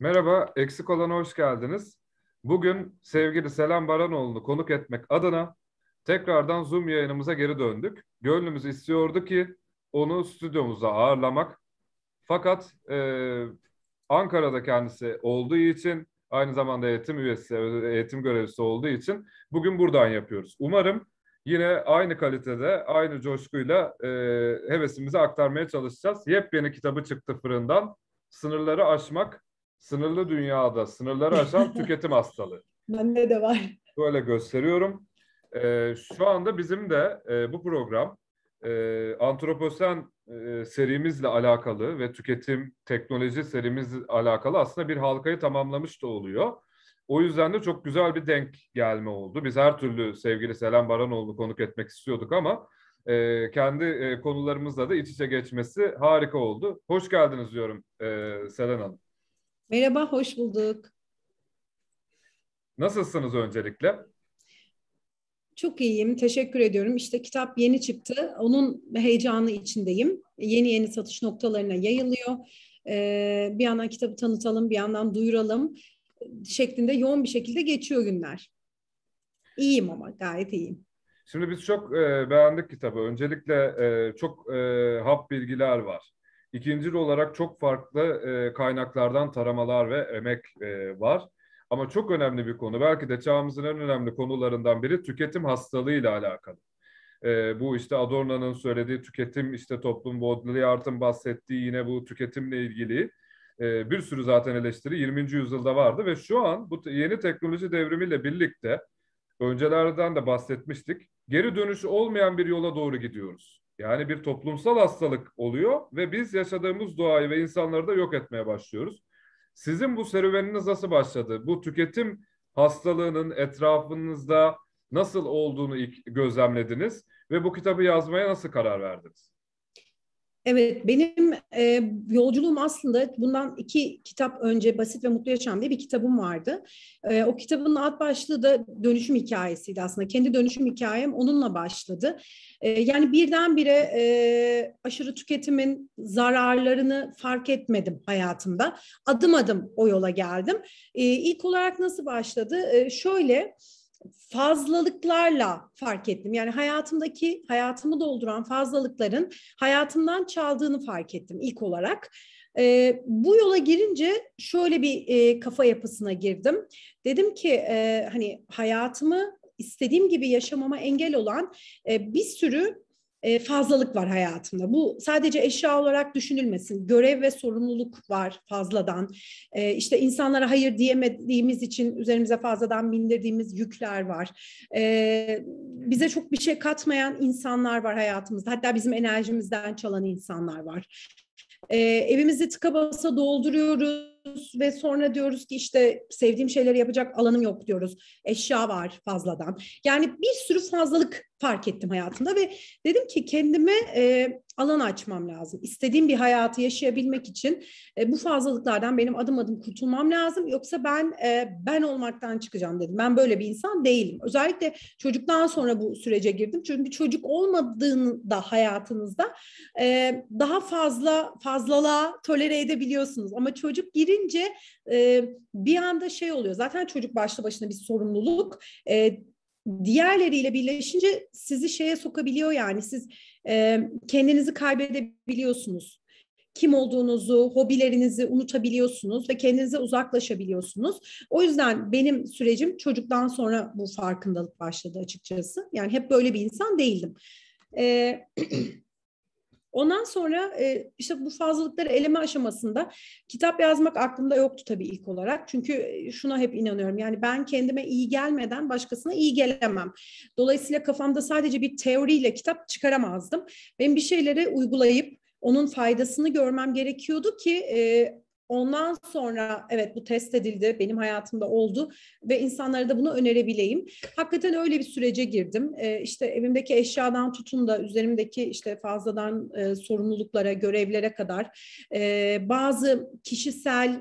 Merhaba, Eksik Olan'a hoş geldiniz. Bugün sevgili Selam Baranoğlu'nu konuk etmek adına tekrardan Zoom yayınımıza geri döndük. Gönlümüz istiyordu ki onu stüdyomuza ağırlamak. Fakat e, Ankara'da kendisi olduğu için, aynı zamanda eğitim üyesi, eğitim görevlisi olduğu için bugün buradan yapıyoruz. Umarım yine aynı kalitede, aynı coşkuyla e, hevesimizi aktarmaya çalışacağız. Yepyeni kitabı çıktı fırından. Sınırları aşmak Sınırlı dünyada sınırları aşan tüketim hastalığı. Bende de var. Böyle gösteriyorum. Ee, şu anda bizim de e, bu program e, antroposen e, serimizle alakalı ve tüketim teknoloji serimizle alakalı aslında bir halkayı tamamlamış da oluyor. O yüzden de çok güzel bir denk gelme oldu. Biz her türlü sevgili Selen Baranoğlu konuk etmek istiyorduk ama e, kendi e, konularımızla da iç içe geçmesi harika oldu. Hoş geldiniz diyorum e, Selen Hanım. Merhaba, hoş bulduk. Nasılsınız öncelikle? Çok iyiyim, teşekkür ediyorum. İşte kitap yeni çıktı, onun heyecanı içindeyim. Yeni yeni satış noktalarına yayılıyor. Ee, bir yandan kitabı tanıtalım, bir yandan duyuralım şeklinde yoğun bir şekilde geçiyor günler. İyiyim ama gayet iyiyim. Şimdi biz çok e, beğendik kitabı. Öncelikle e, çok e, hap bilgiler var. İkinci olarak çok farklı e, kaynaklardan taramalar ve emek e, var. Ama çok önemli bir konu, belki de çağımızın en önemli konularından biri tüketim hastalığıyla alakalı. E, bu işte Adorno'nun söylediği tüketim, işte toplum Baudrillard'ın bahsettiği yine bu tüketimle ilgili e, bir sürü zaten eleştiri 20. yüzyılda vardı ve şu an bu yeni teknoloji devrimiyle birlikte öncelerden de bahsetmiştik. Geri dönüş olmayan bir yola doğru gidiyoruz. Yani bir toplumsal hastalık oluyor ve biz yaşadığımız doğayı ve insanları da yok etmeye başlıyoruz. Sizin bu serüveniniz nasıl başladı? Bu tüketim hastalığının etrafınızda nasıl olduğunu ilk gözlemlediniz ve bu kitabı yazmaya nasıl karar verdiniz? Evet, benim e, yolculuğum aslında bundan iki kitap önce Basit ve Mutlu Yaşam diye bir kitabım vardı. E, o kitabın alt başlığı da dönüşüm hikayesiydi aslında. Kendi dönüşüm hikayem onunla başladı. E, yani birdenbire e, aşırı tüketimin zararlarını fark etmedim hayatımda. Adım adım o yola geldim. E, ilk olarak nasıl başladı? E, şöyle fazlalıklarla fark ettim. Yani hayatımdaki hayatımı dolduran fazlalıkların hayatımdan çaldığını fark ettim ilk olarak. E, bu yola girince şöyle bir e, kafa yapısına girdim. Dedim ki e, hani hayatımı istediğim gibi yaşamama engel olan e, bir sürü e, fazlalık var hayatımda. Bu sadece eşya olarak düşünülmesin. Görev ve sorumluluk var fazladan. E, işte insanlara hayır diyemediğimiz için üzerimize fazladan bindirdiğimiz yükler var. E, bize çok bir şey katmayan insanlar var hayatımızda. Hatta bizim enerjimizden çalan insanlar var. evimizi tıka basa dolduruyoruz ve sonra diyoruz ki işte sevdiğim şeyleri yapacak alanım yok diyoruz. Eşya var fazladan. Yani bir sürü fazlalık fark ettim hayatımda ve dedim ki kendime e, alan açmam lazım. İstediğim bir hayatı yaşayabilmek için e, bu fazlalıklardan benim adım adım kurtulmam lazım. Yoksa ben e, ben olmaktan çıkacağım dedim. Ben böyle bir insan değilim. Özellikle çocuktan sonra bu sürece girdim. Çünkü çocuk olmadığında hayatınızda e, daha fazla fazlalığa tolere edebiliyorsunuz. Ama çocuk girip gelince e, bir anda şey oluyor. Zaten çocuk başlı başına bir sorumluluk. E, diğerleriyle birleşince sizi şeye sokabiliyor yani siz e, kendinizi kaybedebiliyorsunuz kim olduğunuzu, hobilerinizi unutabiliyorsunuz ve kendinize uzaklaşabiliyorsunuz. O yüzden benim sürecim çocuktan sonra bu farkındalık başladı açıkçası. Yani hep böyle bir insan değildim. Ee, Ondan sonra e, işte bu fazlalıkları eleme aşamasında kitap yazmak aklımda yoktu tabii ilk olarak. Çünkü e, şuna hep inanıyorum. Yani ben kendime iyi gelmeden başkasına iyi gelemem. Dolayısıyla kafamda sadece bir teoriyle kitap çıkaramazdım. Ben bir şeyleri uygulayıp onun faydasını görmem gerekiyordu ki e, Ondan sonra evet bu test edildi, benim hayatımda oldu ve insanlara da bunu önerebileyim. Hakikaten öyle bir sürece girdim. Ee, işte evimdeki eşyadan tutun da üzerimdeki işte fazladan e, sorumluluklara, görevlere kadar e, bazı kişisel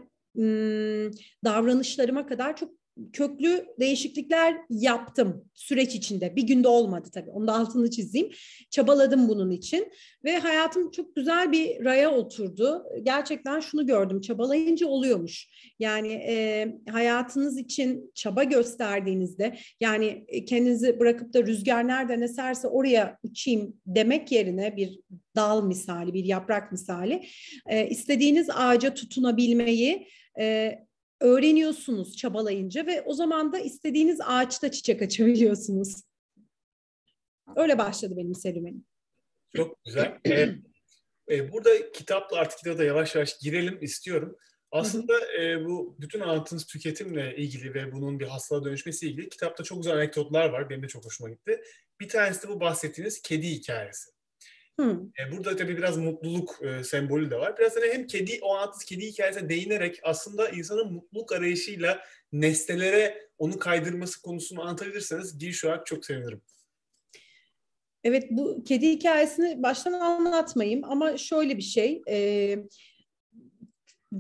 davranışlarıma kadar çok köklü değişiklikler yaptım süreç içinde. Bir günde olmadı tabii. Onu da altını çizeyim. Çabaladım bunun için ve hayatım çok güzel bir raya oturdu. Gerçekten şunu gördüm. Çabalayınca oluyormuş. Yani e, hayatınız için çaba gösterdiğinizde yani e, kendinizi bırakıp da rüzgar nereden eserse oraya uçayım demek yerine bir dal misali, bir yaprak misali e, istediğiniz ağaca tutunabilmeyi e, öğreniyorsunuz çabalayınca ve o zaman da istediğiniz ağaçta çiçek açabiliyorsunuz. Öyle başladı benim serüvenim. Çok güzel. ee, burada kitapla artık da yavaş yavaş girelim istiyorum. Aslında e, bu bütün anlattığınız tüketimle ilgili ve bunun bir hastalığa dönüşmesi ilgili kitapta çok güzel anekdotlar var. Benim de çok hoşuma gitti. Bir tanesi de bu bahsettiğiniz kedi hikayesi. Hı. E, burada tabii biraz mutluluk e, sembolü de var. Biraz hani hem kedi, o anlattığınız kedi hikayesine değinerek aslında insanın mutluluk arayışıyla nesnelere onu kaydırması konusunu anlatabilirseniz giriş olarak çok sevinirim. Evet bu kedi hikayesini baştan anlatmayayım ama şöyle bir şey. E,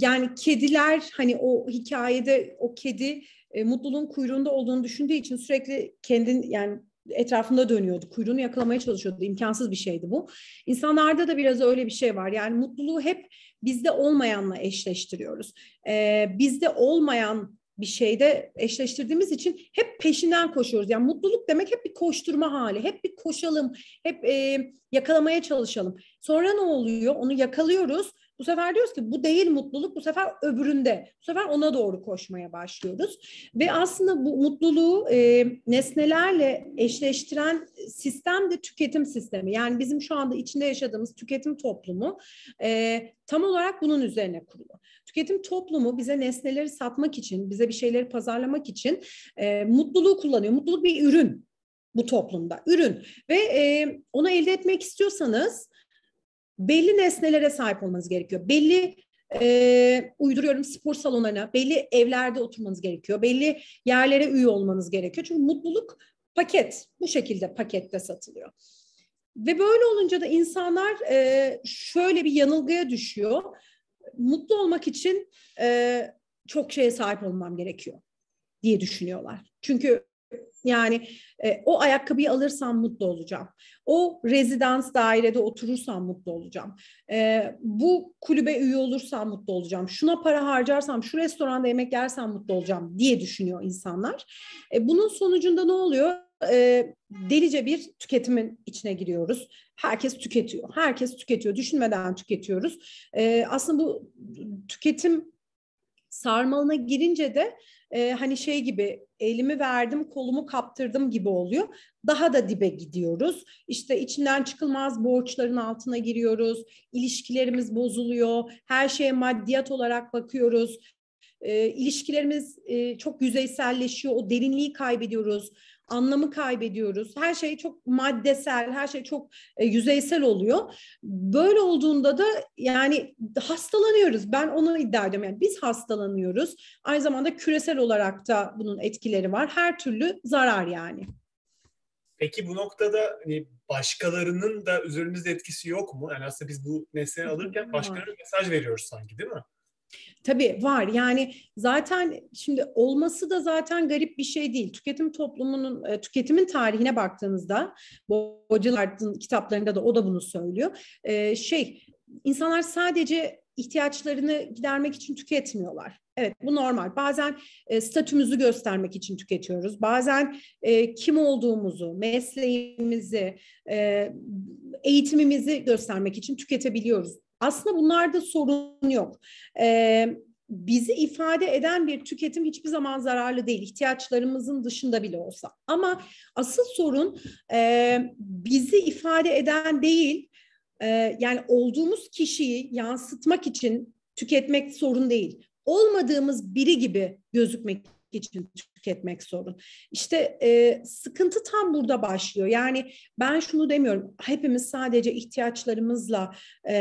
yani kediler hani o hikayede o kedi e, mutluluğun kuyruğunda olduğunu düşündüğü için sürekli kendin yani etrafında dönüyordu. Kuyruğunu yakalamaya çalışıyordu. İmkansız bir şeydi bu. İnsanlarda da biraz öyle bir şey var. Yani mutluluğu hep bizde olmayanla eşleştiriyoruz. Ee, bizde olmayan bir şeyde eşleştirdiğimiz için hep peşinden koşuyoruz. Yani mutluluk demek hep bir koşturma hali, hep bir koşalım, hep e, yakalamaya çalışalım. Sonra ne oluyor? Onu yakalıyoruz bu sefer diyoruz ki bu değil mutluluk bu sefer öbüründe. Bu sefer ona doğru koşmaya başlıyoruz. Ve aslında bu mutluluğu e, nesnelerle eşleştiren sistem de tüketim sistemi. Yani bizim şu anda içinde yaşadığımız tüketim toplumu e, tam olarak bunun üzerine kurulu. Tüketim toplumu bize nesneleri satmak için, bize bir şeyleri pazarlamak için e, mutluluğu kullanıyor. Mutluluk bir ürün bu toplumda ürün ve e, onu elde etmek istiyorsanız belli nesnelere sahip olmanız gerekiyor. Belli e, uyduruyorum spor salonlarına, belli evlerde oturmanız gerekiyor. Belli yerlere üye olmanız gerekiyor. Çünkü mutluluk paket, bu şekilde pakette satılıyor. Ve böyle olunca da insanlar e, şöyle bir yanılgıya düşüyor. Mutlu olmak için e, çok şeye sahip olmam gerekiyor diye düşünüyorlar. Çünkü yani e, o ayakkabıyı alırsam mutlu olacağım. O rezidans dairede oturursam mutlu olacağım. E, bu kulübe üye olursam mutlu olacağım. Şuna para harcarsam, şu restoranda yemek yersem mutlu olacağım diye düşünüyor insanlar. E, bunun sonucunda ne oluyor? e, delice bir tüketimin içine giriyoruz. Herkes tüketiyor. Herkes tüketiyor. Düşünmeden tüketiyoruz. E, aslında bu tüketim sarmalına girince de e, hani şey gibi elimi verdim kolumu kaptırdım gibi oluyor. Daha da dibe gidiyoruz. İşte içinden çıkılmaz borçların altına giriyoruz. İlişkilerimiz bozuluyor. Her şeye maddiyat olarak bakıyoruz. E, ilişkilerimiz e, çok yüzeyselleşiyor. O derinliği kaybediyoruz anlamı kaybediyoruz. Her şey çok maddesel, her şey çok e, yüzeysel oluyor. Böyle olduğunda da yani hastalanıyoruz. Ben onu iddia ediyorum. Yani biz hastalanıyoruz. Aynı zamanda küresel olarak da bunun etkileri var. Her türlü zarar yani. Peki bu noktada hani başkalarının da üzerimizde etkisi yok mu? Yani aslında biz bu nesneyi alırken başkalarına mesaj veriyoruz sanki değil mi? Tabii var yani zaten şimdi olması da zaten garip bir şey değil. Tüketim toplumunun, e, tüketimin tarihine baktığınızda Bocalard'ın kitaplarında da o da bunu söylüyor. Ee, şey insanlar sadece ihtiyaçlarını gidermek için tüketmiyorlar. Evet bu normal. Bazen e, statümüzü göstermek için tüketiyoruz. Bazen e, kim olduğumuzu, mesleğimizi, e, eğitimimizi göstermek için tüketebiliyoruz. Aslında bunlarda sorun yok. E, bizi ifade eden bir tüketim hiçbir zaman zararlı değil. ihtiyaçlarımızın dışında bile olsa. Ama asıl sorun e, bizi ifade eden değil, e, yani olduğumuz kişiyi yansıtmak için tüketmek sorun değil. Olmadığımız biri gibi gözükmek için tüketmek sorun. İşte e, sıkıntı tam burada başlıyor. Yani ben şunu demiyorum. Hepimiz sadece ihtiyaçlarımızla e,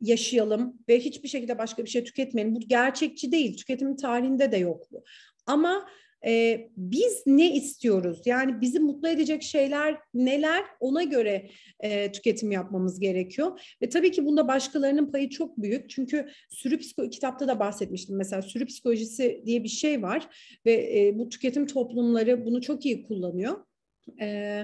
yaşayalım ve hiçbir şekilde başka bir şey tüketmeyelim. Bu gerçekçi değil. Tüketim tarihinde de yok bu. Ama e, biz ne istiyoruz? Yani bizi mutlu edecek şeyler neler? Ona göre e, tüketim yapmamız gerekiyor. Ve tabii ki bunda başkalarının payı çok büyük. Çünkü sürü psiko kitapta da bahsetmiştim. Mesela sürü psikolojisi diye bir şey var ve e, bu tüketim toplumları bunu çok iyi kullanıyor. E,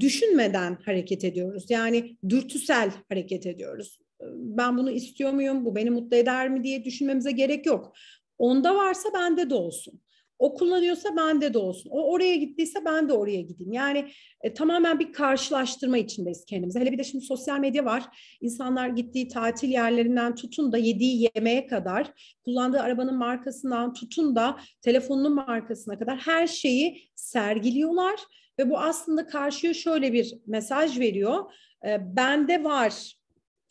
düşünmeden hareket ediyoruz. Yani dürtüsel hareket ediyoruz. Ee, ben bunu istiyor muyum? Bu beni mutlu eder mi diye düşünmemize gerek yok. Onda varsa bende de olsun. O kullanıyorsa bende de olsun. O oraya gittiyse ben de oraya gideyim. Yani e, tamamen bir karşılaştırma içindeyiz kendimize. Hele bir de şimdi sosyal medya var. İnsanlar gittiği tatil yerlerinden tutun da yediği yemeğe kadar, kullandığı arabanın markasından tutun da telefonunun markasına kadar her şeyi sergiliyorlar ve bu aslında karşıya şöyle bir mesaj veriyor. E, bende var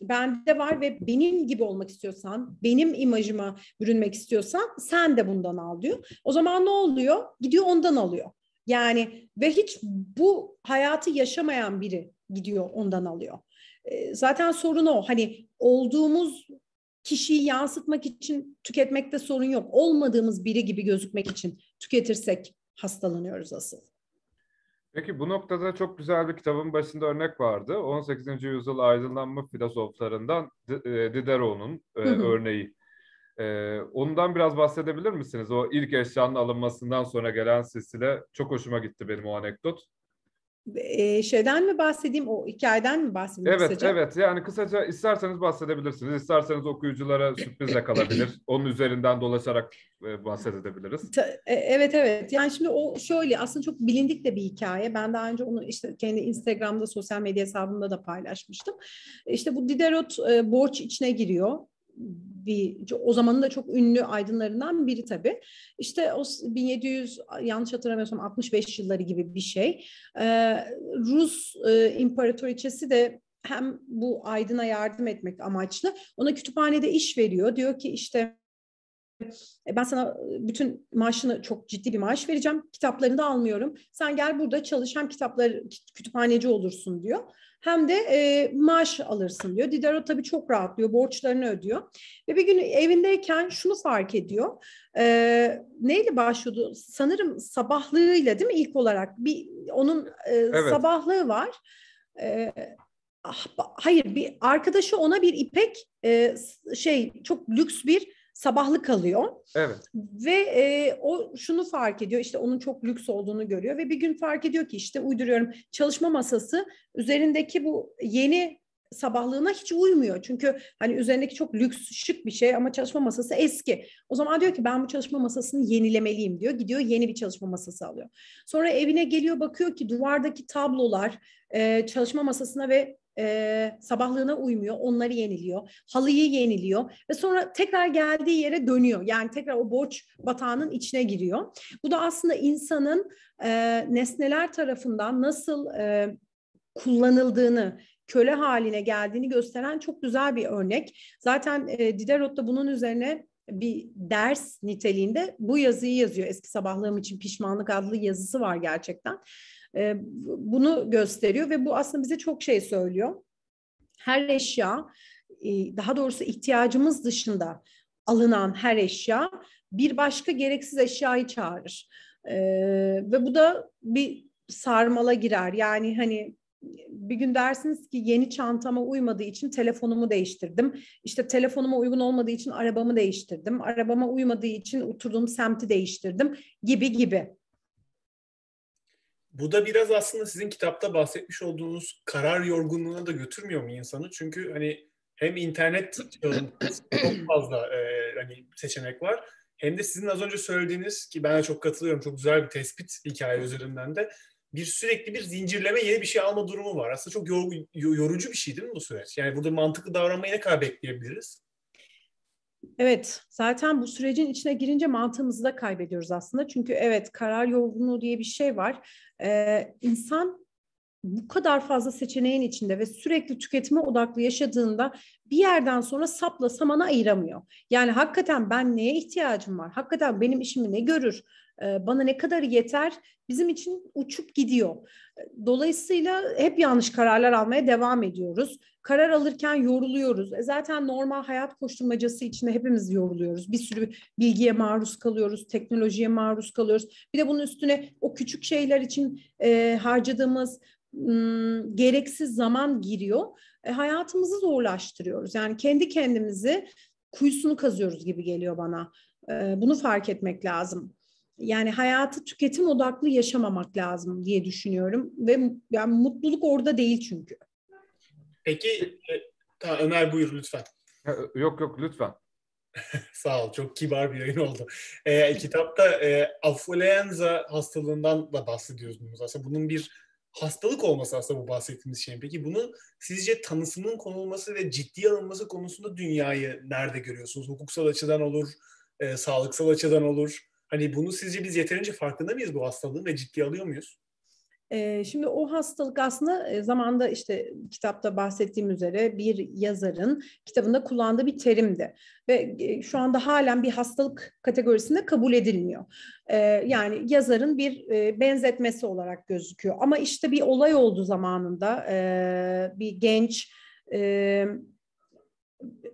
bende var ve benim gibi olmak istiyorsan, benim imajıma bürünmek istiyorsan sen de bundan al diyor. O zaman ne oluyor? Gidiyor ondan alıyor. Yani ve hiç bu hayatı yaşamayan biri gidiyor ondan alıyor. Ee, zaten sorun o. Hani olduğumuz kişiyi yansıtmak için tüketmekte sorun yok. Olmadığımız biri gibi gözükmek için tüketirsek hastalanıyoruz asıl. Peki bu noktada çok güzel bir kitabın başında örnek vardı. 18. yüzyıl aydınlanma filozoflarından Diderot'un e, e örneği. E, ondan biraz bahsedebilir misiniz? O ilk eşyanın alınmasından sonra gelen silsile çok hoşuma gitti benim o anekdot e, şeyden mi bahsedeyim, o hikayeden mi bahsedeyim Evet, kısaca? evet. Yani kısaca isterseniz bahsedebilirsiniz, isterseniz okuyuculara sürprizle kalabilir. Onun üzerinden dolaşarak e, bahsedebiliriz. Ta, e, evet, evet. Yani şimdi o şöyle, aslında çok bilindik de bir hikaye. Ben daha önce onu işte kendi Instagram'da, sosyal medya hesabımda da paylaşmıştım. İşte bu Diderot e, borç içine giriyor bir o zamanın da çok ünlü aydınlarından biri tabi. İşte o 1700 yanlış hatırlamıyorsam 65 yılları gibi bir şey. Ee, Rus e, imparatoriçesi de hem bu aydına yardım etmek amaçlı ona kütüphanede iş veriyor. Diyor ki işte e, ben sana bütün maaşını çok ciddi bir maaş vereceğim. Kitaplarını da almıyorum. Sen gel burada çalış hem kitapları kütüphaneci olursun diyor hem de e, maaş alırsın diyor. Diderot tabii çok rahatlıyor, borçlarını ödüyor. Ve bir gün evindeyken şunu fark ediyor. E, neyle başlıyordu? Sanırım sabahlığıyla değil mi ilk olarak? Bir onun e, evet. sabahlığı var. E, ah, hayır bir arkadaşı ona bir ipek e, şey çok lüks bir sabahlık alıyor. Evet. Ve e, o şunu fark ediyor işte onun çok lüks olduğunu görüyor ve bir gün fark ediyor ki işte uyduruyorum çalışma masası üzerindeki bu yeni sabahlığına hiç uymuyor. Çünkü hani üzerindeki çok lüks, şık bir şey ama çalışma masası eski. O zaman diyor ki ben bu çalışma masasını yenilemeliyim diyor. Gidiyor yeni bir çalışma masası alıyor. Sonra evine geliyor bakıyor ki duvardaki tablolar e, çalışma masasına ve e, sabahlığına uymuyor. Onları yeniliyor. Halıyı yeniliyor ve sonra tekrar geldiği yere dönüyor. Yani tekrar o borç batağının içine giriyor. Bu da aslında insanın e, nesneler tarafından nasıl e, kullanıldığını, köle haline geldiğini gösteren çok güzel bir örnek. Zaten e, Diderot da bunun üzerine bir ders niteliğinde bu yazıyı yazıyor. Eski sabahlığım için pişmanlık adlı yazısı var gerçekten. E, bunu gösteriyor ve bu aslında bize çok şey söylüyor. Her eşya, e, daha doğrusu ihtiyacımız dışında alınan her eşya bir başka gereksiz eşyayı çağırır. E, ve bu da bir sarmala girer. Yani hani bir gün dersiniz ki yeni çantama uymadığı için telefonumu değiştirdim. İşte telefonuma uygun olmadığı için arabamı değiştirdim. Arabama uymadığı için oturduğum semti değiştirdim gibi gibi. Bu da biraz aslında sizin kitapta bahsetmiş olduğunuz karar yorgunluğuna da götürmüyor mu insanı? Çünkü hani hem internet çok fazla e, hani seçenek var. Hem de sizin az önce söylediğiniz ki ben de çok katılıyorum. Çok güzel bir tespit hikaye üzerinden de. Bir sürekli bir zincirleme yeni bir şey alma durumu var. Aslında çok yor, yorucu bir şey değil mi bu süreç? Yani burada mantıklı davranmayı ne kadar bekleyebiliriz? Evet, zaten bu sürecin içine girince mantığımızı da kaybediyoruz aslında. Çünkü evet, karar yorgunluğu diye bir şey var. Ee, insan bu kadar fazla seçeneğin içinde ve sürekli tüketime odaklı yaşadığında bir yerden sonra sapla samana ayıramıyor. Yani hakikaten ben neye ihtiyacım var? Hakikaten benim işimi ne görür? Ee, bana ne kadar yeter? Bizim için uçup gidiyor. Dolayısıyla hep yanlış kararlar almaya devam ediyoruz. Karar alırken yoruluyoruz. E zaten normal hayat koşturmacası içinde hepimiz yoruluyoruz. Bir sürü bilgiye maruz kalıyoruz, teknolojiye maruz kalıyoruz. Bir de bunun üstüne o küçük şeyler için e, harcadığımız Iı, gereksiz zaman giriyor. E, hayatımızı zorlaştırıyoruz. Yani kendi kendimizi kuyusunu kazıyoruz gibi geliyor bana. E, bunu fark etmek lazım. Yani hayatı tüketim odaklı yaşamamak lazım diye düşünüyorum ve yani mutluluk orada değil çünkü. Peki e, tamam, Ömer buyur lütfen. Yok yok lütfen. Sağ ol. Çok kibar bir yayın oldu. E, kitapta e, Affolenza hastalığından da bahsediyorsunuz. Aslında bunun bir hastalık olması aslında bu bahsettiğimiz şey. Peki bunu sizce tanısının konulması ve ciddiye alınması konusunda dünyayı nerede görüyorsunuz? Hukuksal açıdan olur, e, sağlıksal açıdan olur. Hani bunu sizce biz yeterince farkında mıyız bu hastalığın ve ciddiye alıyor muyuz? Şimdi o hastalık aslında zamanda işte kitapta bahsettiğim üzere bir yazarın kitabında kullandığı bir terimdi. Ve şu anda halen bir hastalık kategorisinde kabul edilmiyor. Yani yazarın bir benzetmesi olarak gözüküyor. Ama işte bir olay oldu zamanında bir genç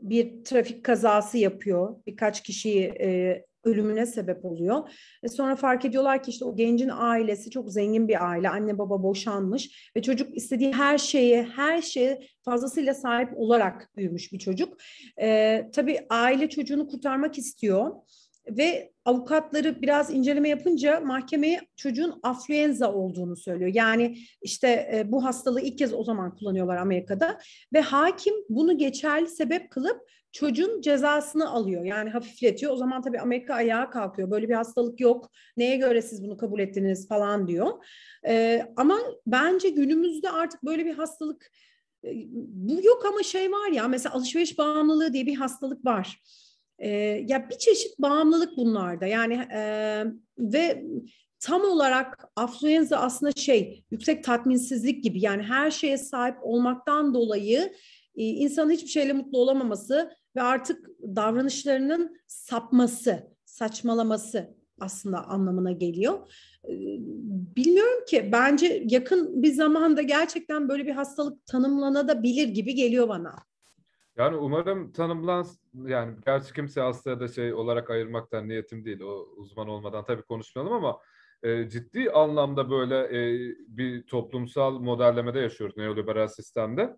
bir trafik kazası yapıyor. Birkaç kişiyi ölümüne sebep oluyor. E sonra fark ediyorlar ki işte o gencin ailesi çok zengin bir aile. Anne baba boşanmış ve çocuk istediği her şeye her şeye fazlasıyla sahip olarak büyümüş bir çocuk. E, tabii aile çocuğunu kurtarmak istiyor ve avukatları biraz inceleme yapınca mahkemeye çocuğun afluenza olduğunu söylüyor. Yani işte e, bu hastalığı ilk kez o zaman kullanıyorlar Amerika'da ve hakim bunu geçerli sebep kılıp çocuğun cezasını alıyor. Yani hafifletiyor. O zaman tabii Amerika ayağa kalkıyor. Böyle bir hastalık yok. Neye göre siz bunu kabul ettiniz falan diyor. E, ama bence günümüzde artık böyle bir hastalık e, bu yok ama şey var ya mesela alışveriş bağımlılığı diye bir hastalık var e, ya bir çeşit bağımlılık bunlarda yani e, ve tam olarak afluenza aslında şey yüksek tatminsizlik gibi yani her şeye sahip olmaktan dolayı e, insanın hiçbir şeyle mutlu olamaması ve artık davranışlarının sapması, saçmalaması aslında anlamına geliyor. Ee, bilmiyorum ki bence yakın bir zamanda gerçekten böyle bir hastalık tanımlanabilir gibi geliyor bana. Yani umarım tanımlan, yani gerçi kimse hasta da şey olarak ayırmaktan niyetim değil. O uzman olmadan tabii konuşmayalım ama e, ciddi anlamda böyle e, bir toplumsal modellemede yaşıyoruz neoliberal sistemde.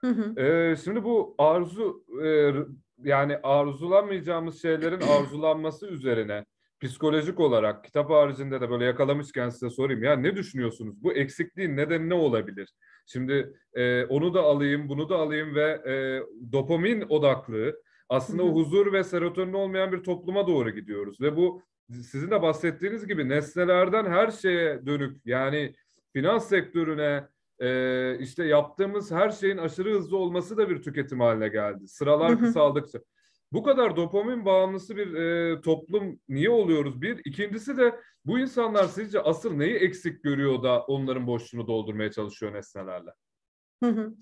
Hı hı. E, şimdi bu arzu e, yani arzulanmayacağımız şeylerin arzulanması üzerine psikolojik olarak kitap haricinde de böyle yakalamışken size sorayım. Ya ne düşünüyorsunuz? Bu eksikliğin nedeni ne olabilir? Şimdi e, onu da alayım, bunu da alayım ve e, dopamin odaklı aslında hı huzur ve serotonin olmayan bir topluma doğru gidiyoruz. Ve bu sizin de bahsettiğiniz gibi nesnelerden her şeye dönük yani finans sektörüne e, işte yaptığımız her şeyin aşırı hızlı olması da bir tüketim haline geldi. Sıralar hı kısaldıkça. Bu kadar dopamin bağımlısı bir e, toplum niye oluyoruz bir. İkincisi de bu insanlar sizce asıl neyi eksik görüyor da onların boşluğunu doldurmaya çalışıyor nesnelerle? Hı hı.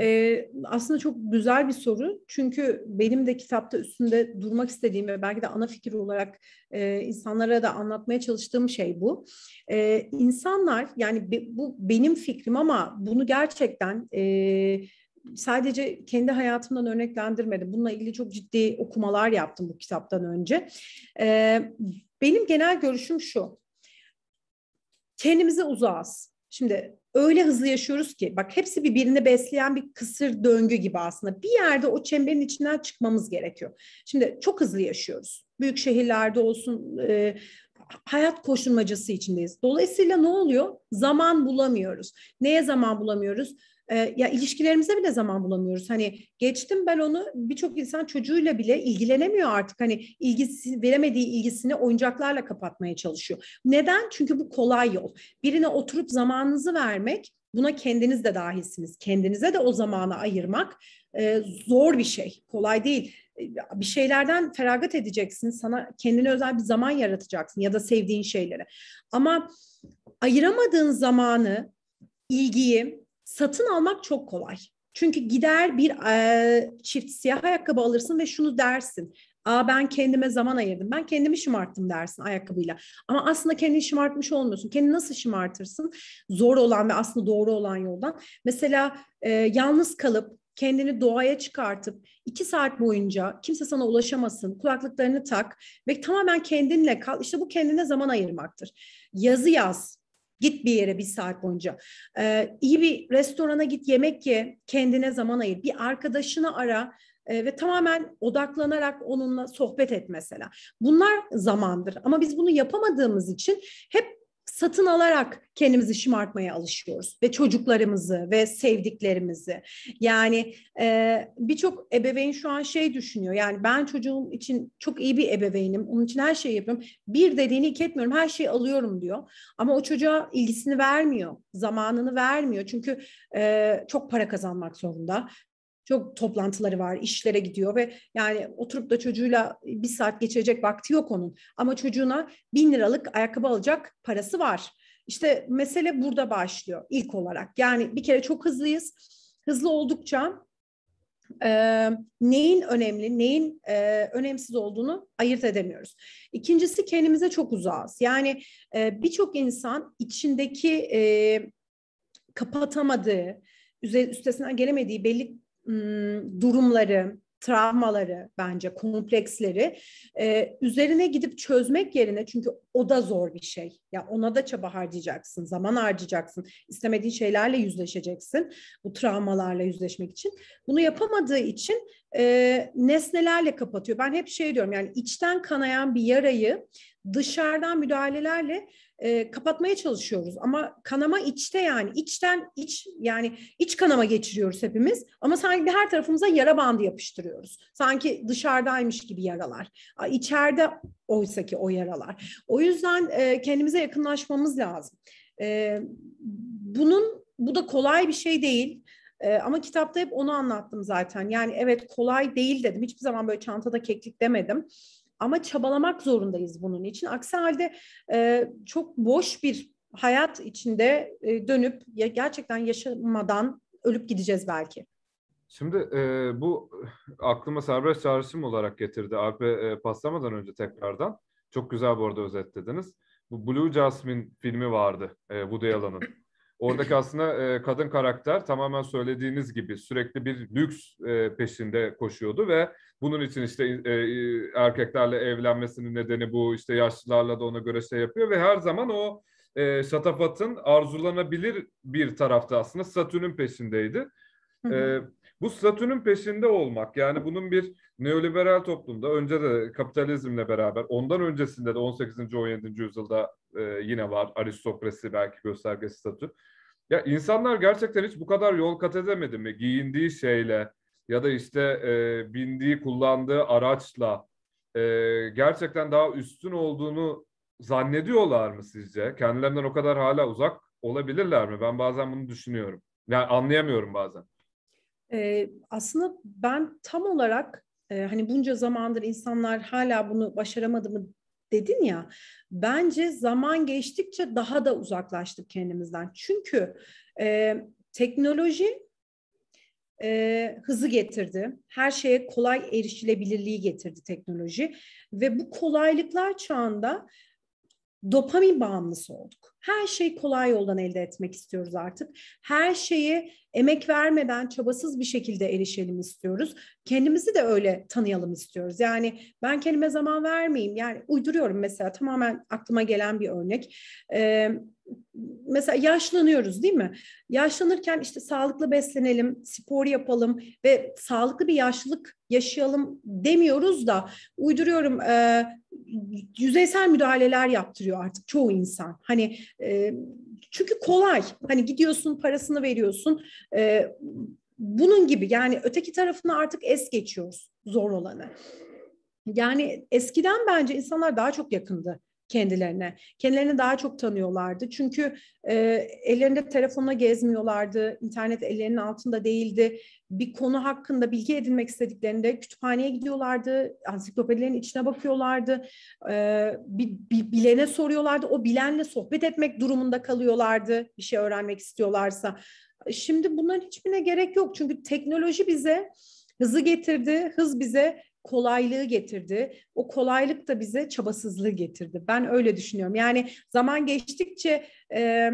Ee, aslında çok güzel bir soru çünkü benim de kitapta üstünde durmak istediğim ve belki de ana fikir olarak e, insanlara da anlatmaya çalıştığım şey bu. E, insanlar yani be, bu benim fikrim ama bunu gerçekten e, sadece kendi hayatımdan örneklendirmedim. Bununla ilgili çok ciddi okumalar yaptım bu kitaptan önce. E, benim genel görüşüm şu. Kendimize uzağız. Şimdi öyle hızlı yaşıyoruz ki bak hepsi birbirini besleyen bir kısır döngü gibi aslında. Bir yerde o çemberin içinden çıkmamız gerekiyor. Şimdi çok hızlı yaşıyoruz. Büyük şehirlerde olsun e, hayat koşulmacası içindeyiz. Dolayısıyla ne oluyor? Zaman bulamıyoruz. Neye zaman bulamıyoruz? e, ya ilişkilerimize bile zaman bulamıyoruz. Hani geçtim ben onu birçok insan çocuğuyla bile ilgilenemiyor artık. Hani ilgisi veremediği ilgisini oyuncaklarla kapatmaya çalışıyor. Neden? Çünkü bu kolay yol. Birine oturup zamanınızı vermek Buna kendiniz de dahilsiniz. Kendinize de o zamanı ayırmak e, zor bir şey. Kolay değil. bir şeylerden feragat edeceksin. Sana kendine özel bir zaman yaratacaksın ya da sevdiğin şeylere. Ama ayıramadığın zamanı, ilgiyi, satın almak çok kolay. Çünkü gider bir e, çift siyah ayakkabı alırsın ve şunu dersin. Aa ben kendime zaman ayırdım. Ben kendimi şımarttım dersin ayakkabıyla. Ama aslında kendini şımartmış olmuyorsun. Kendini nasıl şımartırsın? Zor olan ve aslında doğru olan yoldan. Mesela e, yalnız kalıp kendini doğaya çıkartıp iki saat boyunca kimse sana ulaşamasın, kulaklıklarını tak ve tamamen kendinle kal. İşte bu kendine zaman ayırmaktır. Yazı yaz, Git bir yere bir saat boyunca. Ee, iyi bir restorana git yemek ye, kendine zaman ayır. Bir arkadaşını ara e, ve tamamen odaklanarak onunla sohbet et mesela. Bunlar zamandır ama biz bunu yapamadığımız için hep satın alarak kendimizi şımartmaya alışıyoruz ve çocuklarımızı ve sevdiklerimizi yani e, birçok ebeveyn şu an şey düşünüyor yani ben çocuğum için çok iyi bir ebeveynim onun için her şeyi yapıyorum bir dediğini iki etmiyorum her şeyi alıyorum diyor ama o çocuğa ilgisini vermiyor zamanını vermiyor çünkü e, çok para kazanmak zorunda çok toplantıları var, işlere gidiyor ve yani oturup da çocuğuyla bir saat geçirecek vakti yok onun. Ama çocuğuna bin liralık ayakkabı alacak parası var. İşte mesele burada başlıyor ilk olarak. Yani bir kere çok hızlıyız. Hızlı oldukça e, neyin önemli, neyin e, önemsiz olduğunu ayırt edemiyoruz. İkincisi kendimize çok uzağız. Yani e, birçok insan içindeki e, kapatamadığı, üstesinden gelemediği belli Iı, durumları, travmaları bence kompleksleri e, üzerine gidip çözmek yerine çünkü o da zor bir şey. Ya ona da çaba harcayacaksın, zaman harcayacaksın. istemediğin şeylerle yüzleşeceksin. Bu travmalarla yüzleşmek için. Bunu yapamadığı için e, nesnelerle kapatıyor. Ben hep şey diyorum yani içten kanayan bir yarayı dışarıdan müdahalelerle e, kapatmaya çalışıyoruz. Ama kanama içte yani içten iç yani iç kanama geçiriyoruz hepimiz. Ama sanki her tarafımıza yara bandı yapıştırıyoruz. Sanki dışarıdaymış gibi yaralar. İçeride oysa ki o yaralar. O yüzden e, kendimize yakınlaşmamız lazım. E, bunun bu da kolay bir şey değil. Ee, ama kitapta hep onu anlattım zaten. Yani evet kolay değil dedim. Hiçbir zaman böyle çantada keklik demedim. Ama çabalamak zorundayız bunun için. Aksi halde e, çok boş bir hayat içinde e, dönüp ya, gerçekten yaşamadan ölüp gideceğiz belki. Şimdi e, bu e, aklıma serbest çağrışım olarak getirdi. Alp'e e, paslamadan önce tekrardan. Çok güzel bu arada özetlediniz. Bu Blue Jasmine filmi vardı e, Woody Allen'ın. Oradaki aslında e, kadın karakter tamamen söylediğiniz gibi sürekli bir lüks e, peşinde koşuyordu ve bunun için işte e, e, erkeklerle evlenmesinin nedeni bu işte yaşlılarla da ona göre şey yapıyor ve her zaman o e, şatafatın arzulanabilir bir tarafta aslında statünün peşindeydi. E, bu statünün peşinde olmak yani bunun bir neoliberal toplumda önce de kapitalizmle beraber ondan öncesinde de 18. 17. yüzyılda e, yine var aristokrasi belki göstergesi statü. Ya insanlar gerçekten hiç bu kadar yol kat edemedi mi? Giyindiği şeyle ya da işte e, bindiği, kullandığı araçla e, gerçekten daha üstün olduğunu zannediyorlar mı sizce? Kendilerinden o kadar hala uzak olabilirler mi? Ben bazen bunu düşünüyorum. Yani anlayamıyorum bazen. Ee, aslında ben tam olarak e, hani bunca zamandır insanlar hala bunu başaramadı mı dedin ya bence zaman geçtikçe daha da uzaklaştık kendimizden. Çünkü e, teknoloji e, hızı getirdi. Her şeye kolay erişilebilirliği getirdi teknoloji ve bu kolaylıklar çağında dopamin bağımlısı olduk. Her şey kolay yoldan elde etmek istiyoruz artık. Her şeyi emek vermeden çabasız bir şekilde erişelim istiyoruz. Kendimizi de öyle tanıyalım istiyoruz. Yani ben kendime zaman vermeyeyim. Yani uyduruyorum mesela tamamen aklıma gelen bir örnek. Ee, mesela yaşlanıyoruz değil mi? Yaşlanırken işte sağlıklı beslenelim, spor yapalım ve sağlıklı bir yaşlılık yaşayalım demiyoruz da uyduruyorum e, yüzeysel müdahaleler yaptırıyor artık çoğu insan. Hani çünkü kolay. Hani gidiyorsun parasını veriyorsun. bunun gibi yani öteki tarafını artık es geçiyoruz zor olanı. Yani eskiden bence insanlar daha çok yakındı kendilerine. Kendilerini daha çok tanıyorlardı. Çünkü e, ellerinde telefonla gezmiyorlardı. İnternet ellerinin altında değildi. Bir konu hakkında bilgi edinmek istediklerinde kütüphaneye gidiyorlardı. Ansiklopedilerin içine bakıyorlardı. E, bir, bir bilene soruyorlardı. O bilenle sohbet etmek durumunda kalıyorlardı. Bir şey öğrenmek istiyorlarsa. Şimdi bunların hiçbirine gerek yok. Çünkü teknoloji bize hızı getirdi. Hız bize kolaylığı getirdi. O kolaylık da bize çabasızlığı getirdi. Ben öyle düşünüyorum. Yani zaman geçtikçe e,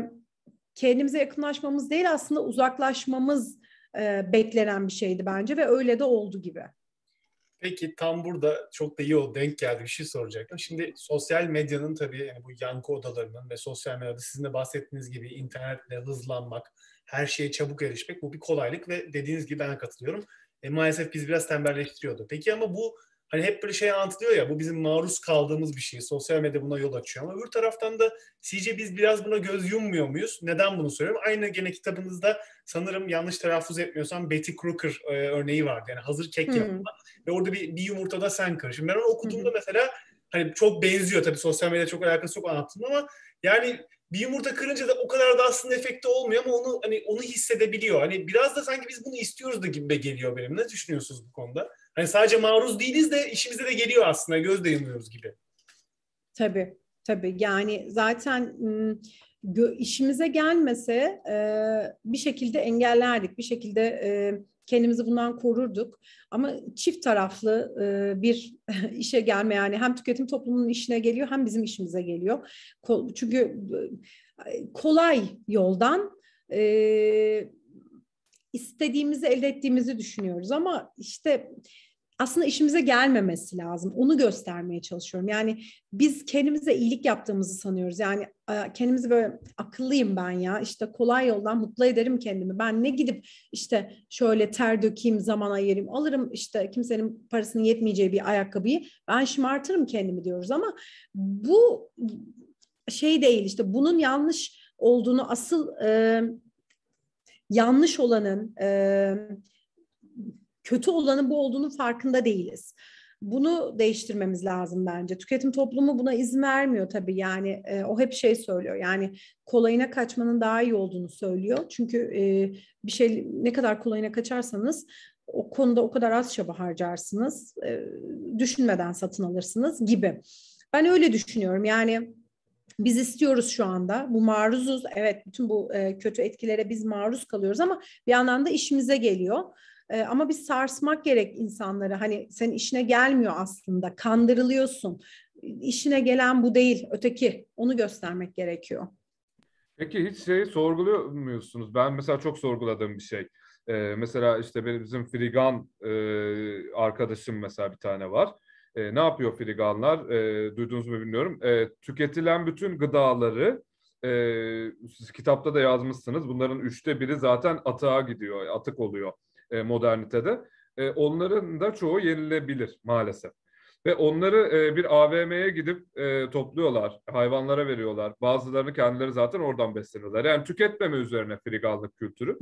kendimize yakınlaşmamız değil aslında uzaklaşmamız e, beklenen bir şeydi bence ve öyle de oldu gibi. Peki tam burada çok da iyi o denk geldi bir şey soracaktım. Şimdi sosyal medyanın tabii yani bu yankı odalarının ve sosyal medyada sizin de bahsettiğiniz gibi internetle hızlanmak, her şeye çabuk erişmek bu bir kolaylık ve dediğiniz gibi ben katılıyorum e, maalesef biz biraz tembelleştiriyordu. Peki ama bu hani hep böyle şey anlatılıyor ya bu bizim maruz kaldığımız bir şey. Sosyal medya buna yol açıyor ama öbür taraftan da sizce biz biraz buna göz yummuyor muyuz? Neden bunu söylüyorum? Aynı gene kitabınızda sanırım yanlış telaffuz etmiyorsam Betty Crocker e, örneği vardı. Yani hazır kek yapma hmm. ve orada bir, bir yumurtada sen kır. Şimdi ben onu okuduğumda hmm. mesela hani çok benziyor tabii sosyal medya çok alakası yok anlattım ama yani bir yumurta kırınca da o kadar da aslında efekti olmuyor ama onu hani onu hissedebiliyor. Hani biraz da sanki biz bunu istiyoruz da gibi geliyor benim. Ne düşünüyorsunuz bu konuda? Hani sadece maruz değiliz de işimize de geliyor aslında. Göz de yumuyoruz gibi. Tabii. Tabii yani zaten işimize gelmese bir şekilde engellerdik. Bir şekilde kendimizi bundan korurduk. Ama çift taraflı e, bir işe gelme yani hem tüketim toplumunun işine geliyor hem bizim işimize geliyor. Kol, çünkü e, kolay yoldan e, istediğimizi elde ettiğimizi düşünüyoruz ama işte aslında işimize gelmemesi lazım. Onu göstermeye çalışıyorum. Yani biz kendimize iyilik yaptığımızı sanıyoruz. Yani kendimizi böyle akıllıyım ben ya işte kolay yoldan mutlu ederim kendimi. Ben ne gidip işte şöyle ter dökeyim zaman ayırayım alırım işte kimsenin parasının yetmeyeceği bir ayakkabıyı ben şımartırım kendimi diyoruz ama bu şey değil işte bunun yanlış olduğunu asıl e, yanlış olanın e, kötü olanın bu olduğunu farkında değiliz. Bunu değiştirmemiz lazım bence. Tüketim toplumu buna izin vermiyor tabii yani e, o hep şey söylüyor yani kolayına kaçmanın daha iyi olduğunu söylüyor. Çünkü e, bir şey ne kadar kolayına kaçarsanız o konuda o kadar az çaba harcarsınız, e, düşünmeden satın alırsınız gibi. Ben öyle düşünüyorum yani biz istiyoruz şu anda. Bu maruzuz. Evet bütün bu e, kötü etkilere biz maruz kalıyoruz ama bir yandan da işimize geliyor. E, ama biz sarsmak gerek insanları. Hani sen işine gelmiyor aslında. Kandırılıyorsun. İşine gelen bu değil, öteki. Onu göstermek gerekiyor. Peki hiç şeyi sorguluyor musunuz? Ben mesela çok sorguladığım bir şey. Ee, mesela işte bizim Frigan e, arkadaşım mesela bir tane var. E, ne yapıyor Friganlar? E, duydunuz mu bilmiyorum. E, tüketilen bütün gıdaları e, siz kitapta da yazmışsınız. Bunların üçte biri zaten atığa gidiyor, atık oluyor e, modernitede. E, onların da çoğu yenilebilir maalesef. Ve onları e, bir AVM'ye gidip e, topluyorlar, hayvanlara veriyorlar. Bazılarını kendileri zaten oradan besleniyorlar. Yani tüketmeme üzerine friganlık kültürü.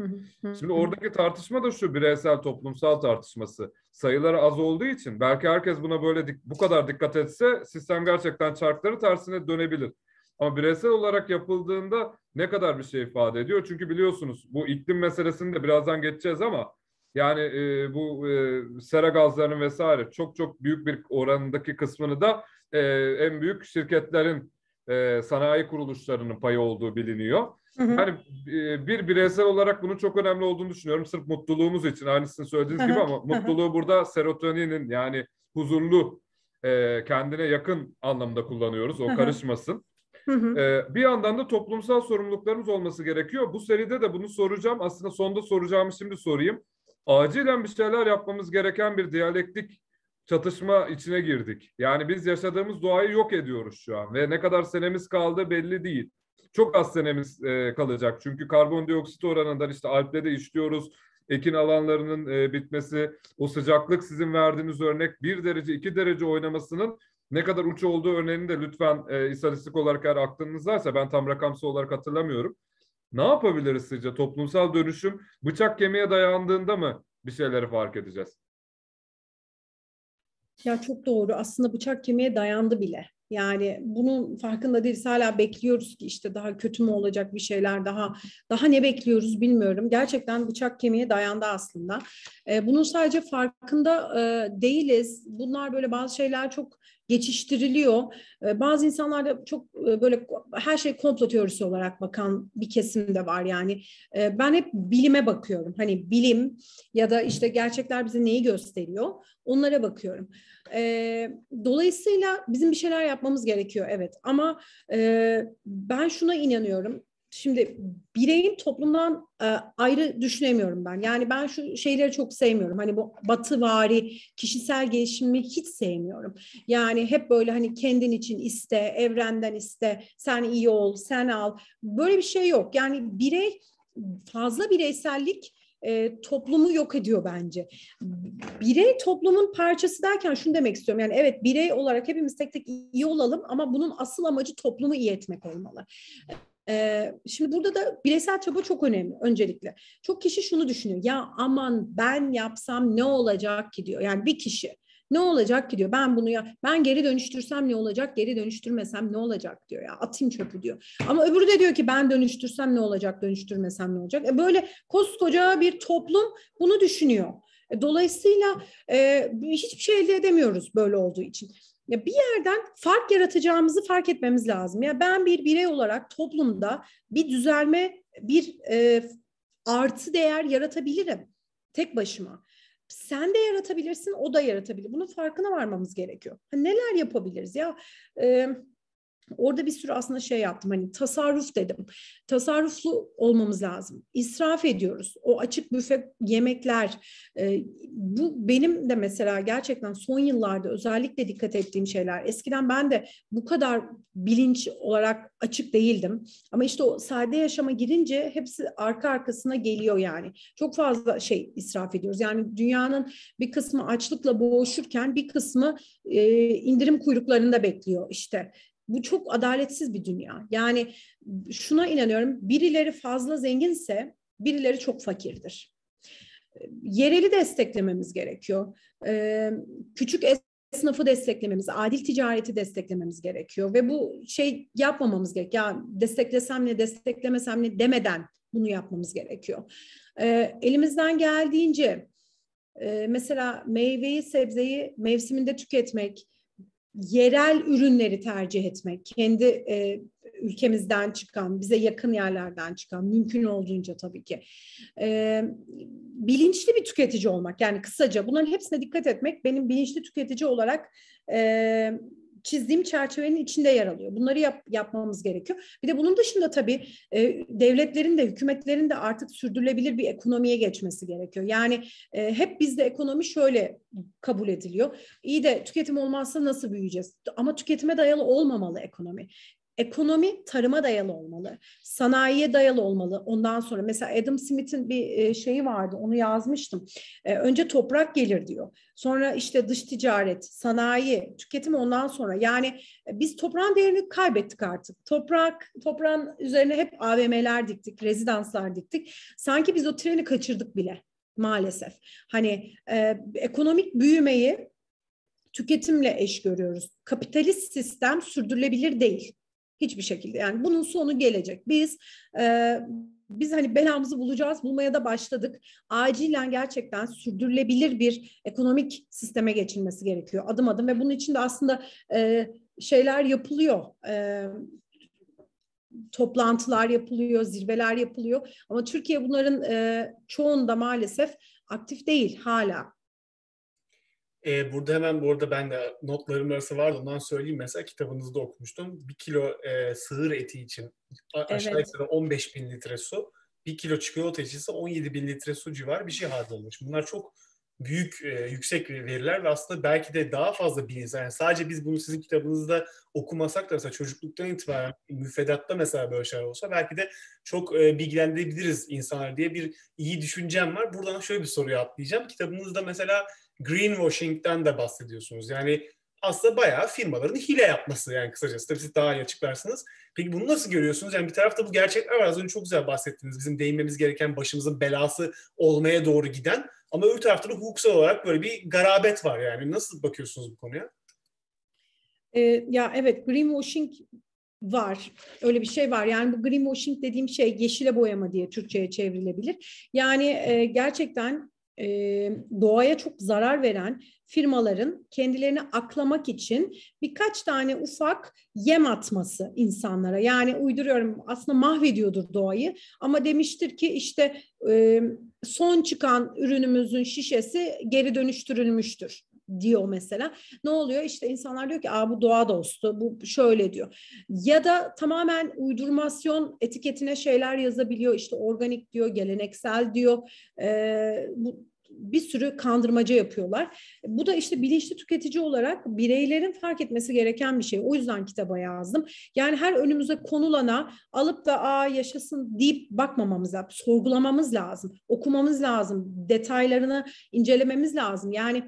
Şimdi oradaki tartışma da şu bireysel toplumsal tartışması. Sayıları az olduğu için belki herkes buna böyle bu kadar dikkat etse sistem gerçekten çarkları tersine dönebilir. Ama bireysel olarak yapıldığında ne kadar bir şey ifade ediyor? Çünkü biliyorsunuz bu iklim meselesini de birazdan geçeceğiz ama yani e, bu e, sera gazlarının vesaire çok çok büyük bir oranındaki kısmını da e, en büyük şirketlerin e, sanayi kuruluşlarının payı olduğu biliniyor. Yani e, bir bireysel olarak bunun çok önemli olduğunu düşünüyorum. Sırf mutluluğumuz için aynısını söylediğiniz gibi ama mutluluğu burada serotoninin yani huzurlu e, kendine yakın anlamda kullanıyoruz. O karışmasın. Hı e, bir yandan da toplumsal sorumluluklarımız olması gerekiyor. Bu seride de bunu soracağım. Aslında sonda soracağımı şimdi sorayım acilen bir şeyler yapmamız gereken bir diyalektik çatışma içine girdik. Yani biz yaşadığımız doğayı yok ediyoruz şu an ve ne kadar senemiz kaldı belli değil. Çok az senemiz e, kalacak çünkü karbondioksit oranından işte Alp'te işliyoruz, ekin alanlarının e, bitmesi, o sıcaklık sizin verdiğiniz örnek bir derece iki derece oynamasının ne kadar uç olduğu örneğini de lütfen e, istatistik olarak eğer aklınızdaysa ben tam rakamsal olarak hatırlamıyorum. Ne yapabiliriz sizce? Toplumsal dönüşüm bıçak kemiğe dayandığında mı bir şeyleri fark edeceğiz? Ya çok doğru. Aslında bıçak kemiğe dayandı bile. Yani bunun farkında değiliz. Hala bekliyoruz ki işte daha kötü mü olacak bir şeyler daha daha ne bekliyoruz bilmiyorum. Gerçekten bıçak kemiğe dayandı aslında. E, bunun sadece farkında e, değiliz. Bunlar böyle bazı şeyler çok geçiştiriliyor. Ee, bazı insanlar da çok e, böyle her şey komplo teorisi olarak bakan bir kesim de var yani. Ee, ben hep bilime bakıyorum. Hani bilim ya da işte gerçekler bize neyi gösteriyor onlara bakıyorum. Ee, dolayısıyla bizim bir şeyler yapmamız gerekiyor evet ama e, ben şuna inanıyorum. Şimdi bireyin toplumdan e, ayrı düşünemiyorum ben. Yani ben şu şeyleri çok sevmiyorum. Hani bu batıvari kişisel gelişimi hiç sevmiyorum. Yani hep böyle hani kendin için iste, evrenden iste, sen iyi ol, sen al. Böyle bir şey yok. Yani birey fazla bireysellik e, toplumu yok ediyor bence. Birey toplumun parçası derken şunu demek istiyorum. Yani evet birey olarak hepimiz tek tek iyi olalım ama bunun asıl amacı toplumu iyi etmek olmalı şimdi burada da bireysel çaba çok önemli öncelikle. Çok kişi şunu düşünüyor. Ya aman ben yapsam ne olacak ki diyor. Yani bir kişi ne olacak ki diyor. Ben bunu ya ben geri dönüştürsem ne olacak? Geri dönüştürmesem ne olacak diyor ya. Atayım çöpü diyor. Ama öbürü de diyor ki ben dönüştürsem ne olacak? Dönüştürmesem ne olacak? E böyle koskoca bir toplum bunu düşünüyor. E, dolayısıyla e, hiçbir şey elde edemiyoruz böyle olduğu için ya bir yerden fark yaratacağımızı fark etmemiz lazım. Ya ben bir birey olarak toplumda bir düzelme, bir e, artı değer yaratabilirim tek başıma. Sen de yaratabilirsin, o da yaratabilir. Bunun farkına varmamız gerekiyor. Ha, neler yapabiliriz ya? E, Orada bir sürü aslında şey yaptım hani tasarruf dedim. Tasarruflu olmamız lazım. İsraf ediyoruz. O açık büfe yemekler e, bu benim de mesela gerçekten son yıllarda özellikle dikkat ettiğim şeyler. Eskiden ben de bu kadar bilinç olarak açık değildim. Ama işte o sade yaşama girince hepsi arka arkasına geliyor yani. Çok fazla şey israf ediyoruz. Yani dünyanın bir kısmı açlıkla boğuşurken bir kısmı e, indirim kuyruklarında bekliyor işte bu çok adaletsiz bir dünya. Yani şuna inanıyorum birileri fazla zenginse birileri çok fakirdir. Yereli desteklememiz gerekiyor. Ee, küçük esnafı desteklememiz, adil ticareti desteklememiz gerekiyor ve bu şey yapmamamız gerek. Ya desteklesem ne, desteklemesem ne demeden bunu yapmamız gerekiyor. Ee, elimizden geldiğince e, mesela meyveyi, sebzeyi mevsiminde tüketmek, yerel ürünleri tercih etmek, kendi e, ülkemizden çıkan, bize yakın yerlerden çıkan, mümkün olduğunca tabii ki e, bilinçli bir tüketici olmak. Yani kısaca bunların hepsine dikkat etmek benim bilinçli tüketici olarak e, çizdiğim çerçevenin içinde yer alıyor. Bunları yap, yapmamız gerekiyor. Bir de bunun dışında tabii e, devletlerin de hükümetlerin de artık sürdürülebilir bir ekonomiye geçmesi gerekiyor. Yani e, hep bizde ekonomi şöyle kabul ediliyor. İyi de tüketim olmazsa nasıl büyüyeceğiz? Ama tüketime dayalı olmamalı ekonomi. Ekonomi tarıma dayalı olmalı, sanayiye dayalı olmalı. Ondan sonra mesela Adam Smith'in bir e, şeyi vardı, onu yazmıştım. E, önce toprak gelir diyor. Sonra işte dış ticaret, sanayi, tüketim ondan sonra. Yani e, biz toprağın değerini kaybettik artık. Toprak, toprağın üzerine hep AVM'ler diktik, rezidanslar diktik. Sanki biz o treni kaçırdık bile maalesef. Hani e, ekonomik büyümeyi tüketimle eş görüyoruz. Kapitalist sistem sürdürülebilir değil. Hiçbir şekilde yani bunun sonu gelecek. Biz e, biz hani belamızı bulacağız, bulmaya da başladık. Acilen gerçekten sürdürülebilir bir ekonomik sisteme geçilmesi gerekiyor adım adım ve bunun için de aslında e, şeyler yapılıyor. E, toplantılar yapılıyor, zirveler yapılıyor ama Türkiye bunların e, çoğunda maalesef aktif değil hala. E, burada hemen bu arada ben de notlarım arası vardı ondan söyleyeyim. Mesela kitabınızda okumuştum. Bir kilo e, sığır eti için evet. aşağı yukarı 15 bin litre su. Bir kilo çikolata için ise 17 bin litre su civarı bir şey harcanmış. Bunlar çok büyük, e, yüksek veriler ve aslında belki de daha fazla bir insan. Yani sadece biz bunu sizin kitabınızda okumasak da mesela çocukluktan itibaren müfredatta mesela böyle şeyler olsa belki de çok e, bilgilendirebiliriz insanlar diye bir iyi düşüncem var. Buradan şöyle bir soruyu atlayacağım. Kitabınızda mesela greenwashing'den de bahsediyorsunuz. Yani aslında bayağı firmaların hile yapması yani kısacası. Tabii siz daha iyi açıklarsınız. Peki bunu nasıl görüyorsunuz? Yani bir tarafta bu gerçekler var. Az önce çok güzel bahsettiniz. Bizim değinmemiz gereken başımızın belası olmaya doğru giden. Ama öbür tarafta da hukuksal olarak böyle bir garabet var yani. Nasıl bakıyorsunuz bu konuya? E, ya evet greenwashing var. Öyle bir şey var. Yani bu greenwashing dediğim şey yeşile boyama diye Türkçe'ye çevrilebilir. Yani e, gerçekten e, doğaya çok zarar veren firmaların kendilerini aklamak için birkaç tane ufak yem atması insanlara. Yani uyduruyorum aslında mahvediyordur doğayı ama demiştir ki işte e, son çıkan ürünümüzün şişesi geri dönüştürülmüştür diyor mesela. Ne oluyor? İşte insanlar diyor ki Aa, bu doğa dostu, bu şöyle diyor. Ya da tamamen uydurmasyon etiketine şeyler yazabiliyor. İşte organik diyor, geleneksel diyor. E, bu, bir sürü kandırmaca yapıyorlar. Bu da işte bilinçli tüketici olarak bireylerin fark etmesi gereken bir şey. O yüzden kitaba yazdım. Yani her önümüze konulana alıp da aa yaşasın deyip bakmamamız lazım. Sorgulamamız lazım. Okumamız lazım. Detaylarını incelememiz lazım. Yani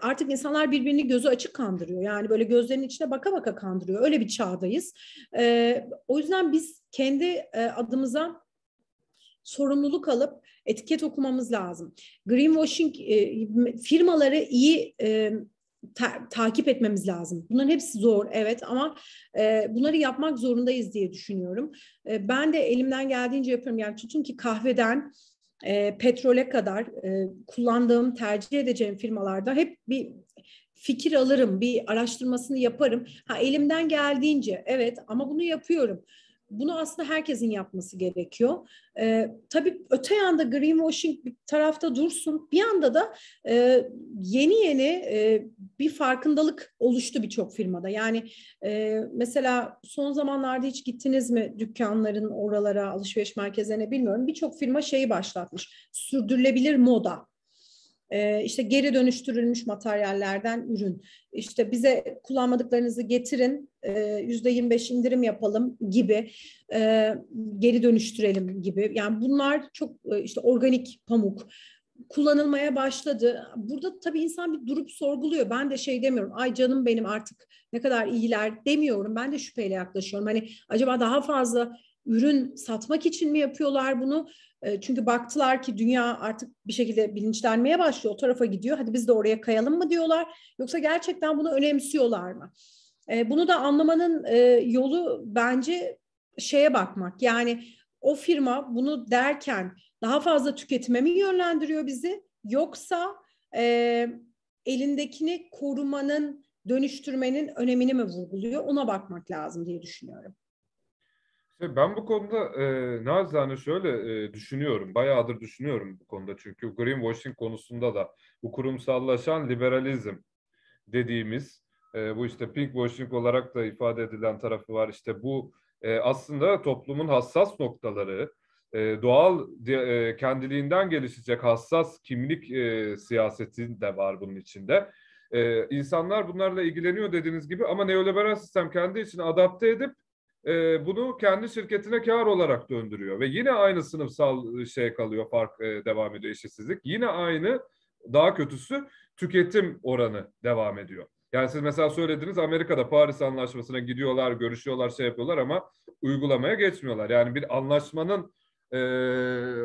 artık insanlar birbirini gözü açık kandırıyor. Yani böyle gözlerinin içine baka baka kandırıyor. Öyle bir çağdayız. Ee, o yüzden biz kendi e, adımıza sorumluluk alıp etiket okumamız lazım. Greenwashing e, firmaları iyi e, ta- takip etmemiz lazım. Bunların hepsi zor evet ama e, bunları yapmak zorundayız diye düşünüyorum. E, ben de elimden geldiğince yapıyorum. Yani tutun ki kahveden e, petrole kadar e, kullandığım, tercih edeceğim firmalarda hep bir fikir alırım, bir araştırmasını yaparım. Ha elimden geldiğince evet ama bunu yapıyorum. Bunu aslında herkesin yapması gerekiyor. E, tabii öte yanda greenwashing bir tarafta dursun. Bir yanda da e, yeni yeni e, bir farkındalık oluştu birçok firmada. Yani e, mesela son zamanlarda hiç gittiniz mi dükkanların oralara, alışveriş merkezlerine bilmiyorum. Birçok firma şeyi başlatmış. Sürdürülebilir moda e, işte geri dönüştürülmüş materyallerden ürün, İşte bize kullanmadıklarınızı getirin, e, yüzde 25 indirim yapalım gibi, e, geri dönüştürelim gibi. Yani bunlar çok e, işte organik pamuk kullanılmaya başladı. Burada tabii insan bir durup sorguluyor. Ben de şey demiyorum. Ay canım benim artık ne kadar iyiler demiyorum. Ben de şüpheyle yaklaşıyorum. Hani acaba daha fazla ürün satmak için mi yapıyorlar bunu e, çünkü baktılar ki dünya artık bir şekilde bilinçlenmeye başlıyor, o tarafa gidiyor. Hadi biz de oraya kayalım mı diyorlar. Yoksa gerçekten bunu önemsiyorlar mı? E, bunu da anlamanın e, yolu bence şeye bakmak. Yani o firma bunu derken daha fazla tüketime mi yönlendiriyor bizi? Yoksa elindekini korumanın, dönüştürmenin önemini mi vurguluyor? Ona bakmak lazım diye düşünüyorum. İşte ben bu konuda e, naçizane şöyle e, düşünüyorum. Bayağıdır düşünüyorum bu konuda çünkü greenwashing konusunda da bu kurumsallaşan liberalizm dediğimiz e, bu işte pinkwashing olarak da ifade edilen tarafı var. İşte bu e, aslında toplumun hassas noktaları, e, doğal e, kendiliğinden gelişecek hassas kimlik e, siyaseti de var bunun içinde. E, insanlar bunlarla ilgileniyor dediğiniz gibi ama neoliberal sistem kendi için adapte edip e, bunu kendi şirketine kar olarak döndürüyor ve yine aynı sınıfsal şey kalıyor fark e, devam ediyor eşitsizlik. Yine aynı daha kötüsü tüketim oranı devam ediyor. Yani siz mesela söylediniz Amerika'da Paris Anlaşması'na gidiyorlar, görüşüyorlar, şey yapıyorlar ama uygulamaya geçmiyorlar. Yani bir anlaşmanın e,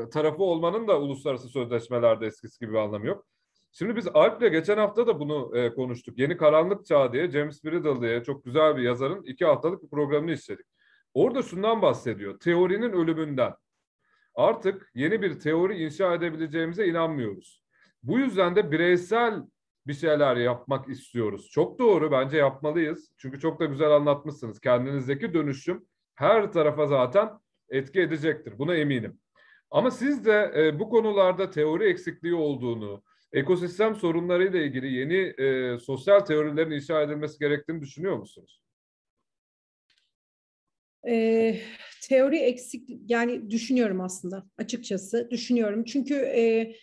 tarafı olmanın da uluslararası sözleşmelerde eskisi gibi bir anlamı yok. Şimdi biz Alp'le geçen hafta da bunu e, konuştuk. Yeni Karanlık Çağ diye James Bridle diye çok güzel bir yazarın iki haftalık bir programını işledik. Orada şundan bahsediyor. Teorinin ölümünden. Artık yeni bir teori inşa edebileceğimize inanmıyoruz. Bu yüzden de bireysel bir şeyler yapmak istiyoruz. Çok doğru bence yapmalıyız. Çünkü çok da güzel anlatmışsınız. Kendinizdeki dönüşüm her tarafa zaten etki edecektir. Buna eminim. Ama siz de e, bu konularda teori eksikliği olduğunu, ekosistem sorunlarıyla ilgili yeni e, sosyal teorilerin inşa edilmesi gerektiğini düşünüyor musunuz? E, teori eksik yani düşünüyorum aslında açıkçası düşünüyorum çünkü e,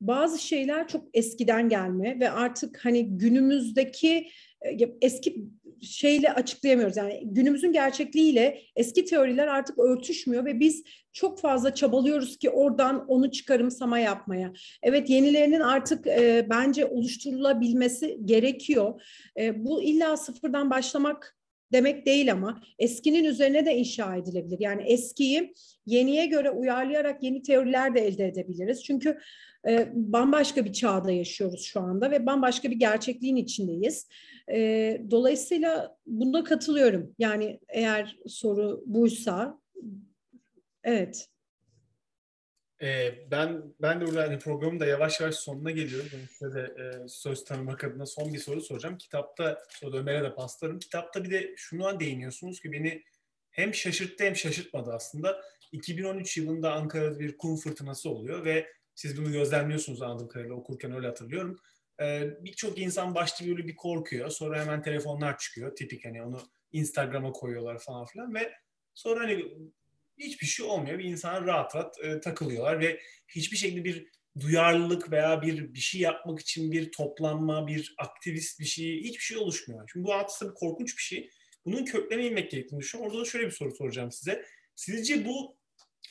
bazı şeyler çok eskiden gelme ve artık hani günümüzdeki e, eski şeyle açıklayamıyoruz. Yani günümüzün gerçekliğiyle eski teoriler artık örtüşmüyor ve biz çok fazla çabalıyoruz ki oradan onu çıkarımsama yapmaya. Evet yenilerinin artık e, bence oluşturulabilmesi gerekiyor. E, bu illa sıfırdan başlamak demek değil ama eskinin üzerine de inşa edilebilir. Yani eskiyi yeniye göre uyarlayarak yeni teoriler de elde edebiliriz. Çünkü e, bambaşka bir çağda yaşıyoruz şu anda ve bambaşka bir gerçekliğin içindeyiz. E, dolayısıyla buna katılıyorum. Yani eğer soru buysa evet. E, ben ben de burada hani programın da yavaş yavaş sonuna geliyoruz. Ben size de e, söz tanımak adına son bir soru soracağım. Kitapta, sonra Ömer'e de paslarım. Kitapta bir de şunu değiniyorsunuz ki beni hem şaşırttı hem şaşırtmadı aslında. 2013 yılında Ankara'da bir kum fırtınası oluyor ve siz bunu gözlemliyorsunuz anladığım kadarıyla okurken öyle hatırlıyorum. Ee, Birçok insan başta böyle bir korkuyor. Sonra hemen telefonlar çıkıyor. Tipik hani onu Instagram'a koyuyorlar falan filan ve sonra hani hiçbir şey olmuyor. Bir insan rahat rahat e, takılıyorlar ve hiçbir şekilde bir duyarlılık veya bir bir şey yapmak için bir toplanma, bir aktivist bir şey hiçbir şey oluşmuyor. Şimdi bu aslında bir korkunç bir şey. Bunun köklerine inmek gerektiğini düşünüyorum. Orada da şöyle bir soru soracağım size. Sizce bu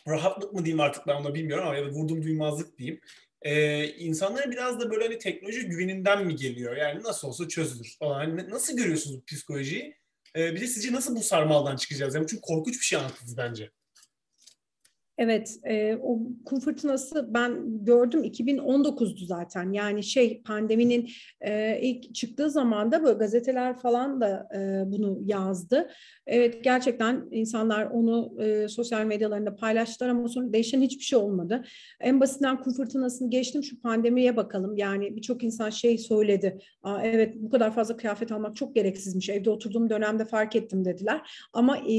rahatlık mı diyeyim artık ben onu bilmiyorum ama ya da vurdum duymazlık diyeyim. Ee, insanlara biraz da böyle hani teknoloji güveninden mi geliyor? Yani nasıl olsa çözülür falan. Yani nasıl görüyorsunuz bu psikolojiyi? Ee, bir de sizce nasıl bu sarmaldan çıkacağız? Yani çünkü korkunç bir şey anlattınız bence. Evet, e, o kum fırtınası ben gördüm 2019'du zaten. Yani şey pandeminin e, ilk çıktığı zamanda da böyle gazeteler falan da e, bunu yazdı. Evet, gerçekten insanlar onu e, sosyal medyalarında paylaştılar ama sonra değişen hiçbir şey olmadı. En basitinden kum fırtınasını geçtim şu pandemiye bakalım. Yani birçok insan şey söyledi. evet, bu kadar fazla kıyafet almak çok gereksizmiş. Evde oturduğum dönemde fark ettim dediler. Ama e,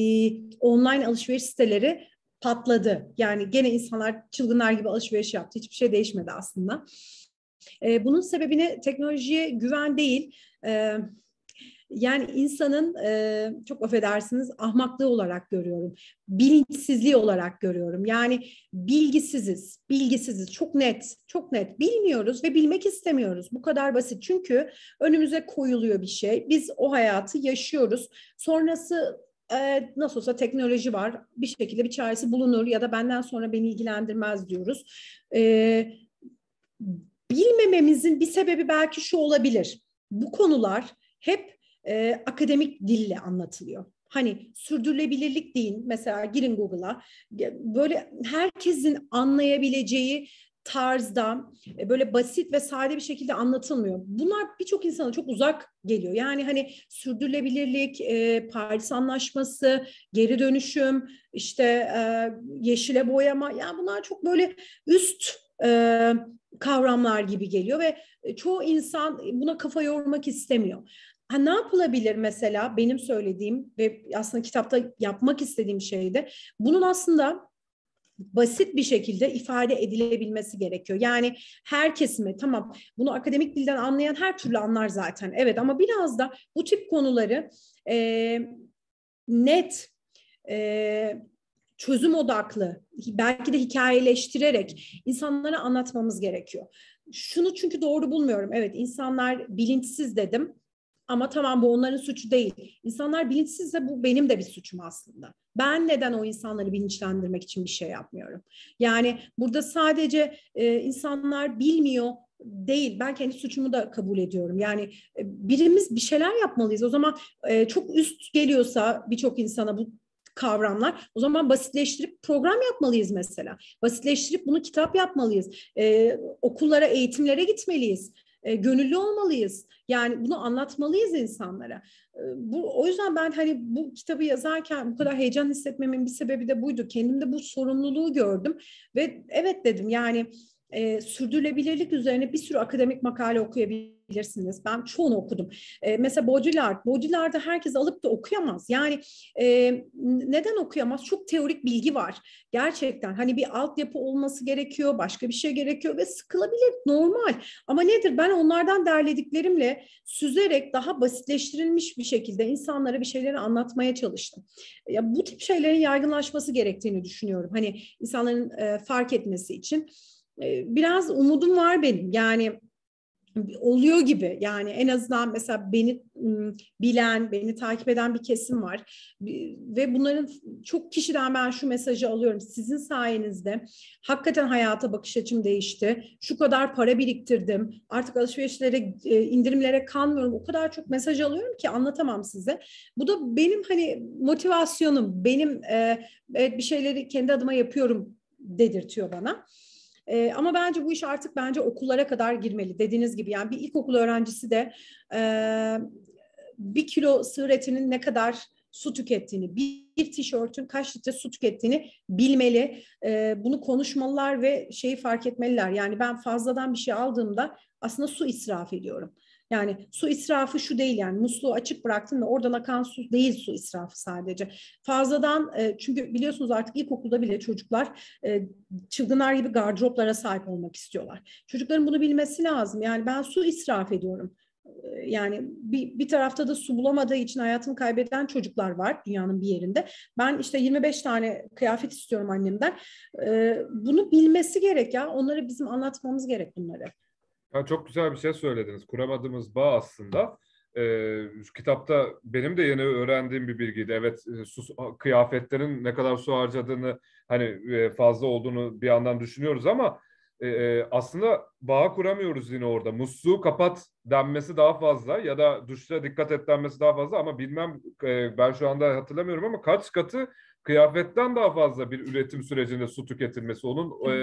online alışveriş siteleri patladı. Yani gene insanlar çılgınlar gibi alışveriş yaptı. Hiçbir şey değişmedi aslında. E, bunun sebebini teknolojiye güven değil, e, yani insanın e, çok affedersiniz ahmaklığı olarak görüyorum. Bilinçsizliği olarak görüyorum. Yani bilgisiziz, bilgisiziz. Çok net, çok net. Bilmiyoruz ve bilmek istemiyoruz. Bu kadar basit. Çünkü önümüze koyuluyor bir şey. Biz o hayatı yaşıyoruz. Sonrası e, nasıl olsa teknoloji var bir şekilde bir çaresi bulunur ya da benden sonra beni ilgilendirmez diyoruz. E, bilmememizin bir sebebi belki şu olabilir. Bu konular hep e, akademik dille anlatılıyor. Hani sürdürülebilirlik deyin mesela girin Google'a böyle herkesin anlayabileceği tarzda e, böyle basit ve sade bir şekilde anlatılmıyor. Bunlar birçok insana çok uzak geliyor. Yani hani sürdürülebilirlik, e, Paris Anlaşması, geri dönüşüm, işte e, yeşile boyama. Yani bunlar çok böyle üst kavramlar gibi geliyor ve çoğu insan buna kafa yormak istemiyor. Ha, ne yapılabilir mesela benim söylediğim ve aslında kitapta yapmak istediğim şeyde bunun aslında basit bir şekilde ifade edilebilmesi gerekiyor. Yani her kesime tamam bunu akademik dilden anlayan her türlü anlar zaten evet ama biraz da bu tip konuları e, net e, çözüm odaklı belki de hikayeleştirerek insanlara anlatmamız gerekiyor. Şunu çünkü doğru bulmuyorum. Evet insanlar bilinçsiz dedim ama tamam bu onların suçu değil. İnsanlar bilinçsizse bu benim de bir suçum aslında. Ben neden o insanları bilinçlendirmek için bir şey yapmıyorum? Yani burada sadece e, insanlar bilmiyor değil. Ben kendi suçumu da kabul ediyorum. Yani e, birimiz bir şeyler yapmalıyız. O zaman e, çok üst geliyorsa birçok insana bu kavramlar. O zaman basitleştirip program yapmalıyız mesela. Basitleştirip bunu kitap yapmalıyız. Ee, okullara, eğitimlere gitmeliyiz e, gönüllü olmalıyız. Yani bunu anlatmalıyız insanlara. E, bu o yüzden ben hani bu kitabı yazarken bu kadar heyecan hissetmemin bir sebebi de buydu. Kendimde bu sorumluluğu gördüm ve evet dedim yani e, sürdürülebilirlik üzerine bir sürü akademik makale okuyabilirim bilirsiniz. Ben çoğunu okudum. E, mesela Baudrillard, Baudrillard'ı herkes alıp da okuyamaz. Yani e, neden okuyamaz? Çok teorik bilgi var. Gerçekten hani bir altyapı olması gerekiyor, başka bir şey gerekiyor ve sıkılabilir, normal. Ama nedir? Ben onlardan derlediklerimle süzerek daha basitleştirilmiş bir şekilde insanlara bir şeyleri anlatmaya çalıştım. Ya bu tip şeylerin yaygınlaşması gerektiğini düşünüyorum. Hani insanların e, fark etmesi için. E, biraz umudum var benim. Yani oluyor gibi yani en azından mesela beni bilen, beni takip eden bir kesim var ve bunların çok kişiden ben şu mesajı alıyorum. Sizin sayenizde hakikaten hayata bakış açım değişti. Şu kadar para biriktirdim. Artık alışverişlere, e, indirimlere kanmıyorum. O kadar çok mesaj alıyorum ki anlatamam size. Bu da benim hani motivasyonum, benim e, evet bir şeyleri kendi adıma yapıyorum dedirtiyor bana. E, ama bence bu iş artık bence okullara kadar girmeli dediğiniz gibi. Yani bir ilkokul öğrencisi de e, bir kilo sığır etinin ne kadar su tükettiğini, bir tişörtün kaç litre su tükettiğini bilmeli. E, bunu konuşmalılar ve şeyi fark etmeliler. Yani ben fazladan bir şey aldığımda aslında su israf ediyorum. Yani su israfı şu değil yani musluğu açık bıraktın ve oradan akan su değil su israfı sadece. Fazladan e, çünkü biliyorsunuz artık ilkokulda bile çocuklar e, çılgınlar gibi gardıroplara sahip olmak istiyorlar. Çocukların bunu bilmesi lazım. Yani ben su israf ediyorum e, yani bir, bir tarafta da su bulamadığı için hayatını kaybeden çocuklar var dünyanın bir yerinde. Ben işte 25 tane kıyafet istiyorum annemden. Ee, bunu bilmesi gerek ya. Onlara bizim anlatmamız gerek bunları. Ya çok güzel bir şey söylediniz. Kuramadığımız bağ aslında. E, kitapta benim de yeni öğrendiğim bir bilgiydi. Evet e, su, kıyafetlerin ne kadar su harcadığını hani e, fazla olduğunu bir yandan düşünüyoruz ama e, e aslında bağ kuramıyoruz yine orada. Musluğu kapat denmesi daha fazla ya da duşta dikkat et denmesi daha fazla ama bilmem e, ben şu anda hatırlamıyorum ama kaç katı kıyafetten daha fazla bir üretim sürecinde su tüketilmesi onun e,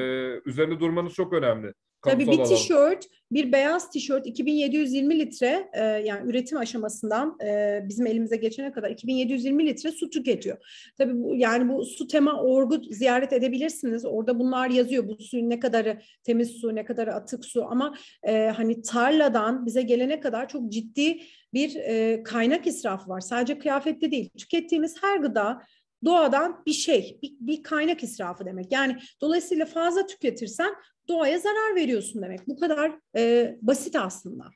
üzerinde durmanız çok önemli. Tabii bir tişört, bir beyaz tişört 2720 litre e, yani üretim aşamasından e, bizim elimize geçene kadar 2720 litre su tüketiyor. Tabii bu, yani bu su tema orgu ziyaret edebilirsiniz. Orada bunlar yazıyor. Bu suyun ne kadarı temiz su, ne kadarı atık su ama e, hani tarladan bize gelene kadar çok ciddi bir e, kaynak israfı var. Sadece kıyafette değil. Tükettiğimiz her gıda doğadan bir şey, bir, bir kaynak israfı demek. Yani dolayısıyla fazla tüketirsen doğaya zarar veriyorsun demek. Bu kadar e, basit aslında.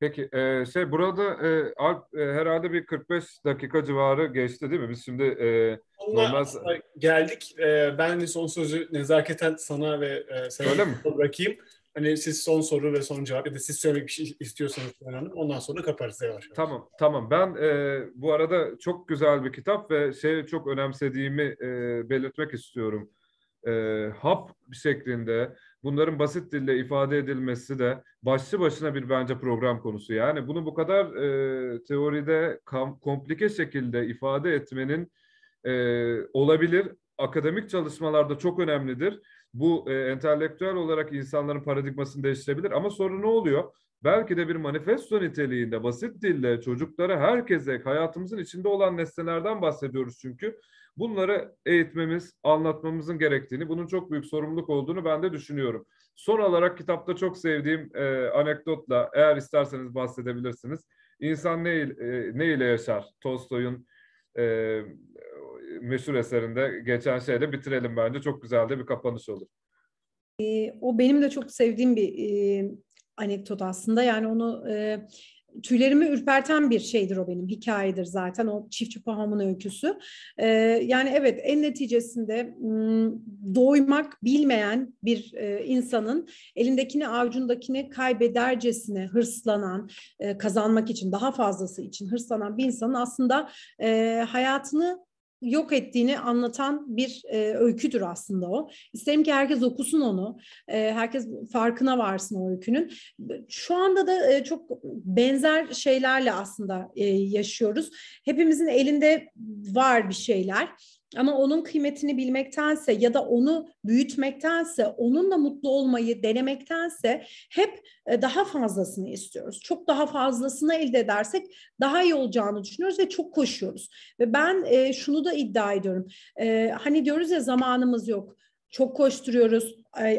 Peki e, şey burada e, Alp e, herhalde bir 45 dakika civarı geçti değil mi? Biz şimdi e, normal... geldik. E, ben de son sözü nezaketen sana ve e, sana bırakayım. Hani siz son soru ve son cevap ya da siz söylemek bir şey istiyorsanız Hanım ondan sonra kaparız yavaş Tamam tamam ben e, bu arada çok güzel bir kitap ve şey çok önemsediğimi e, belirtmek istiyorum. E, hap şeklinde bunların basit dille ifade edilmesi de başlı başına bir bence program konusu. Yani bunu bu kadar e, teoride kam, komplike şekilde ifade etmenin e, olabilir. Akademik çalışmalarda çok önemlidir bu e, entelektüel olarak insanların paradigmasını değiştirebilir ama sonra ne oluyor? Belki de bir manifesto niteliğinde basit dille çocuklara, herkese, hayatımızın içinde olan nesnelerden bahsediyoruz çünkü. Bunları eğitmemiz, anlatmamızın gerektiğini, bunun çok büyük sorumluluk olduğunu ben de düşünüyorum. Son olarak kitapta çok sevdiğim e, anekdotla eğer isterseniz bahsedebilirsiniz. İnsan ne, e, ne ile yaşar? Tolstoy'un e, meşhur eserinde geçen şeyle bitirelim bence. Çok güzel de bir kapanış olur. E, o benim de çok sevdiğim bir e, anekdot aslında. Yani onu e, tüylerimi ürperten bir şeydir o benim hikayedir zaten o çiftçi pahamın öyküsü. Ee, yani evet en neticesinde doymak bilmeyen bir e, insanın elindekini avucundakini kaybedercesine hırslanan e, kazanmak için daha fazlası için hırslanan bir insanın aslında e, hayatını yok ettiğini anlatan bir e, öyküdür aslında o. İsterim ki herkes okusun onu. E, herkes farkına varsın o öykünün. Şu anda da e, çok benzer şeylerle aslında e, yaşıyoruz. Hepimizin elinde var bir şeyler. Ama onun kıymetini bilmektense ya da onu büyütmektense, onunla mutlu olmayı denemektense hep e, daha fazlasını istiyoruz. Çok daha fazlasını elde edersek daha iyi olacağını düşünüyoruz ve çok koşuyoruz. Ve ben e, şunu da iddia ediyorum. E, hani diyoruz ya zamanımız yok çok koşturuyoruz.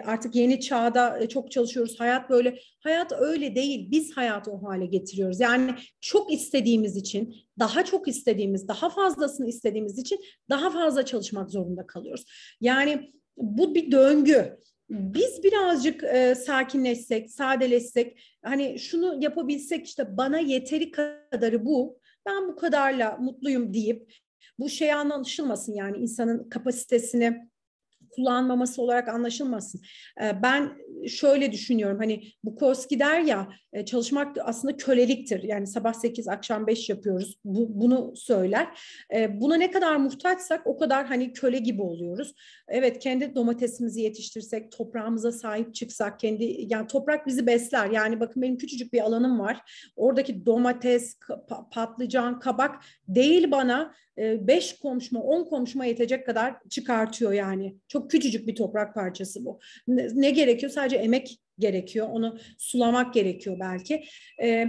Artık yeni çağda e, çok çalışıyoruz. Hayat böyle. Hayat öyle değil. Biz hayatı o hale getiriyoruz. Yani çok istediğimiz için, daha çok istediğimiz, daha fazlasını istediğimiz için daha fazla çalışmak zorunda kalıyoruz. Yani bu bir döngü biz birazcık e, sakinleşsek, sadeleşsek, hani şunu yapabilsek işte bana yeteri kadarı bu, ben bu kadarla mutluyum deyip bu şey anlaşılmasın yani insanın kapasitesini kullanmaması olarak anlaşılmasın. Ee, ben şöyle düşünüyorum hani Bukowski der ya e, çalışmak aslında köleliktir. Yani sabah 8 akşam 5 yapıyoruz. Bu, bunu söyler. Ee, buna ne kadar muhtaçsak o kadar hani köle gibi oluyoruz. Evet kendi domatesimizi yetiştirsek, toprağımıza sahip çıksak, kendi yani toprak bizi besler. Yani bakın benim küçücük bir alanım var. Oradaki domates, patlıcan, kabak değil bana 5 e, komşuma 10 komşuma yetecek kadar çıkartıyor yani. Çok küçücük bir toprak parçası bu. Ne, ne gerekiyor? Sadece emek gerekiyor. Onu sulamak gerekiyor belki. E,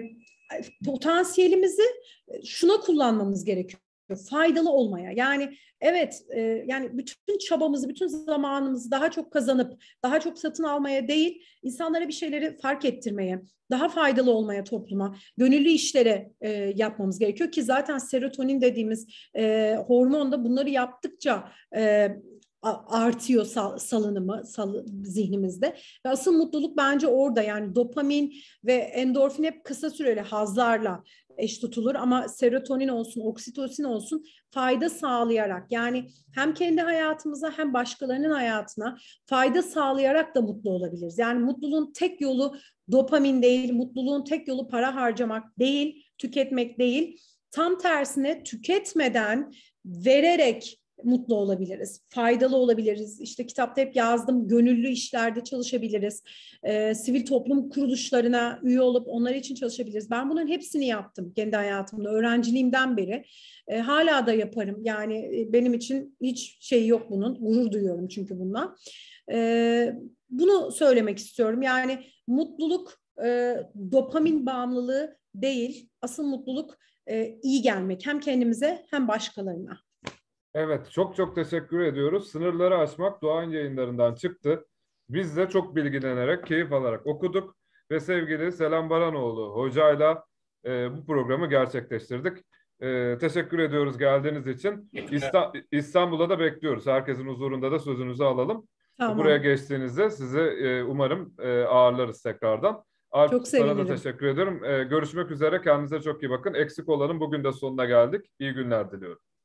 potansiyelimizi e, şuna kullanmamız gerekiyor faydalı olmaya. Yani evet e, yani bütün çabamızı, bütün zamanımızı daha çok kazanıp daha çok satın almaya değil, insanlara bir şeyleri fark ettirmeye, daha faydalı olmaya topluma, gönüllü işlere e, yapmamız gerekiyor ki zaten serotonin dediğimiz e, hormon da bunları yaptıkça e, artıyor sal, salınımı sal, zihnimizde. Ve asıl mutluluk bence orada yani dopamin ve endorfin hep kısa süreli hazlarla eş tutulur ama serotonin olsun, oksitosin olsun fayda sağlayarak yani hem kendi hayatımıza hem başkalarının hayatına fayda sağlayarak da mutlu olabiliriz. Yani mutluluğun tek yolu dopamin değil, mutluluğun tek yolu para harcamak değil, tüketmek değil. Tam tersine tüketmeden vererek mutlu olabiliriz, faydalı olabiliriz. İşte kitapta hep yazdım, gönüllü işlerde çalışabiliriz. E, sivil toplum kuruluşlarına üye olup onlar için çalışabiliriz. Ben bunların hepsini yaptım kendi hayatımda, öğrenciliğimden beri. E, hala da yaparım. Yani e, benim için hiç şey yok bunun, gurur duyuyorum çünkü bundan. E, ee, bunu söylemek istiyorum. Yani mutluluk e, dopamin bağımlılığı değil. Asıl mutluluk e, iyi gelmek hem kendimize hem başkalarına. Evet, çok çok teşekkür ediyoruz. Sınırları aşmak Doğan yayınlarından çıktı. Biz de çok bilgilenerek, keyif alarak okuduk ve sevgili Selam Baranoğlu hocayla e, bu programı gerçekleştirdik. E, teşekkür ediyoruz geldiğiniz için. İsta, İstanbul'da da bekliyoruz. Herkesin huzurunda da sözünüzü alalım. Tamam. Buraya geçtiğinizde sizi e, umarım e, ağırlarız tekrardan. Alp, çok sevinirim. Sana da teşekkür ederim. E, görüşmek üzere. Kendinize çok iyi bakın. Eksik olanın bugün de sonuna geldik. İyi günler diliyorum.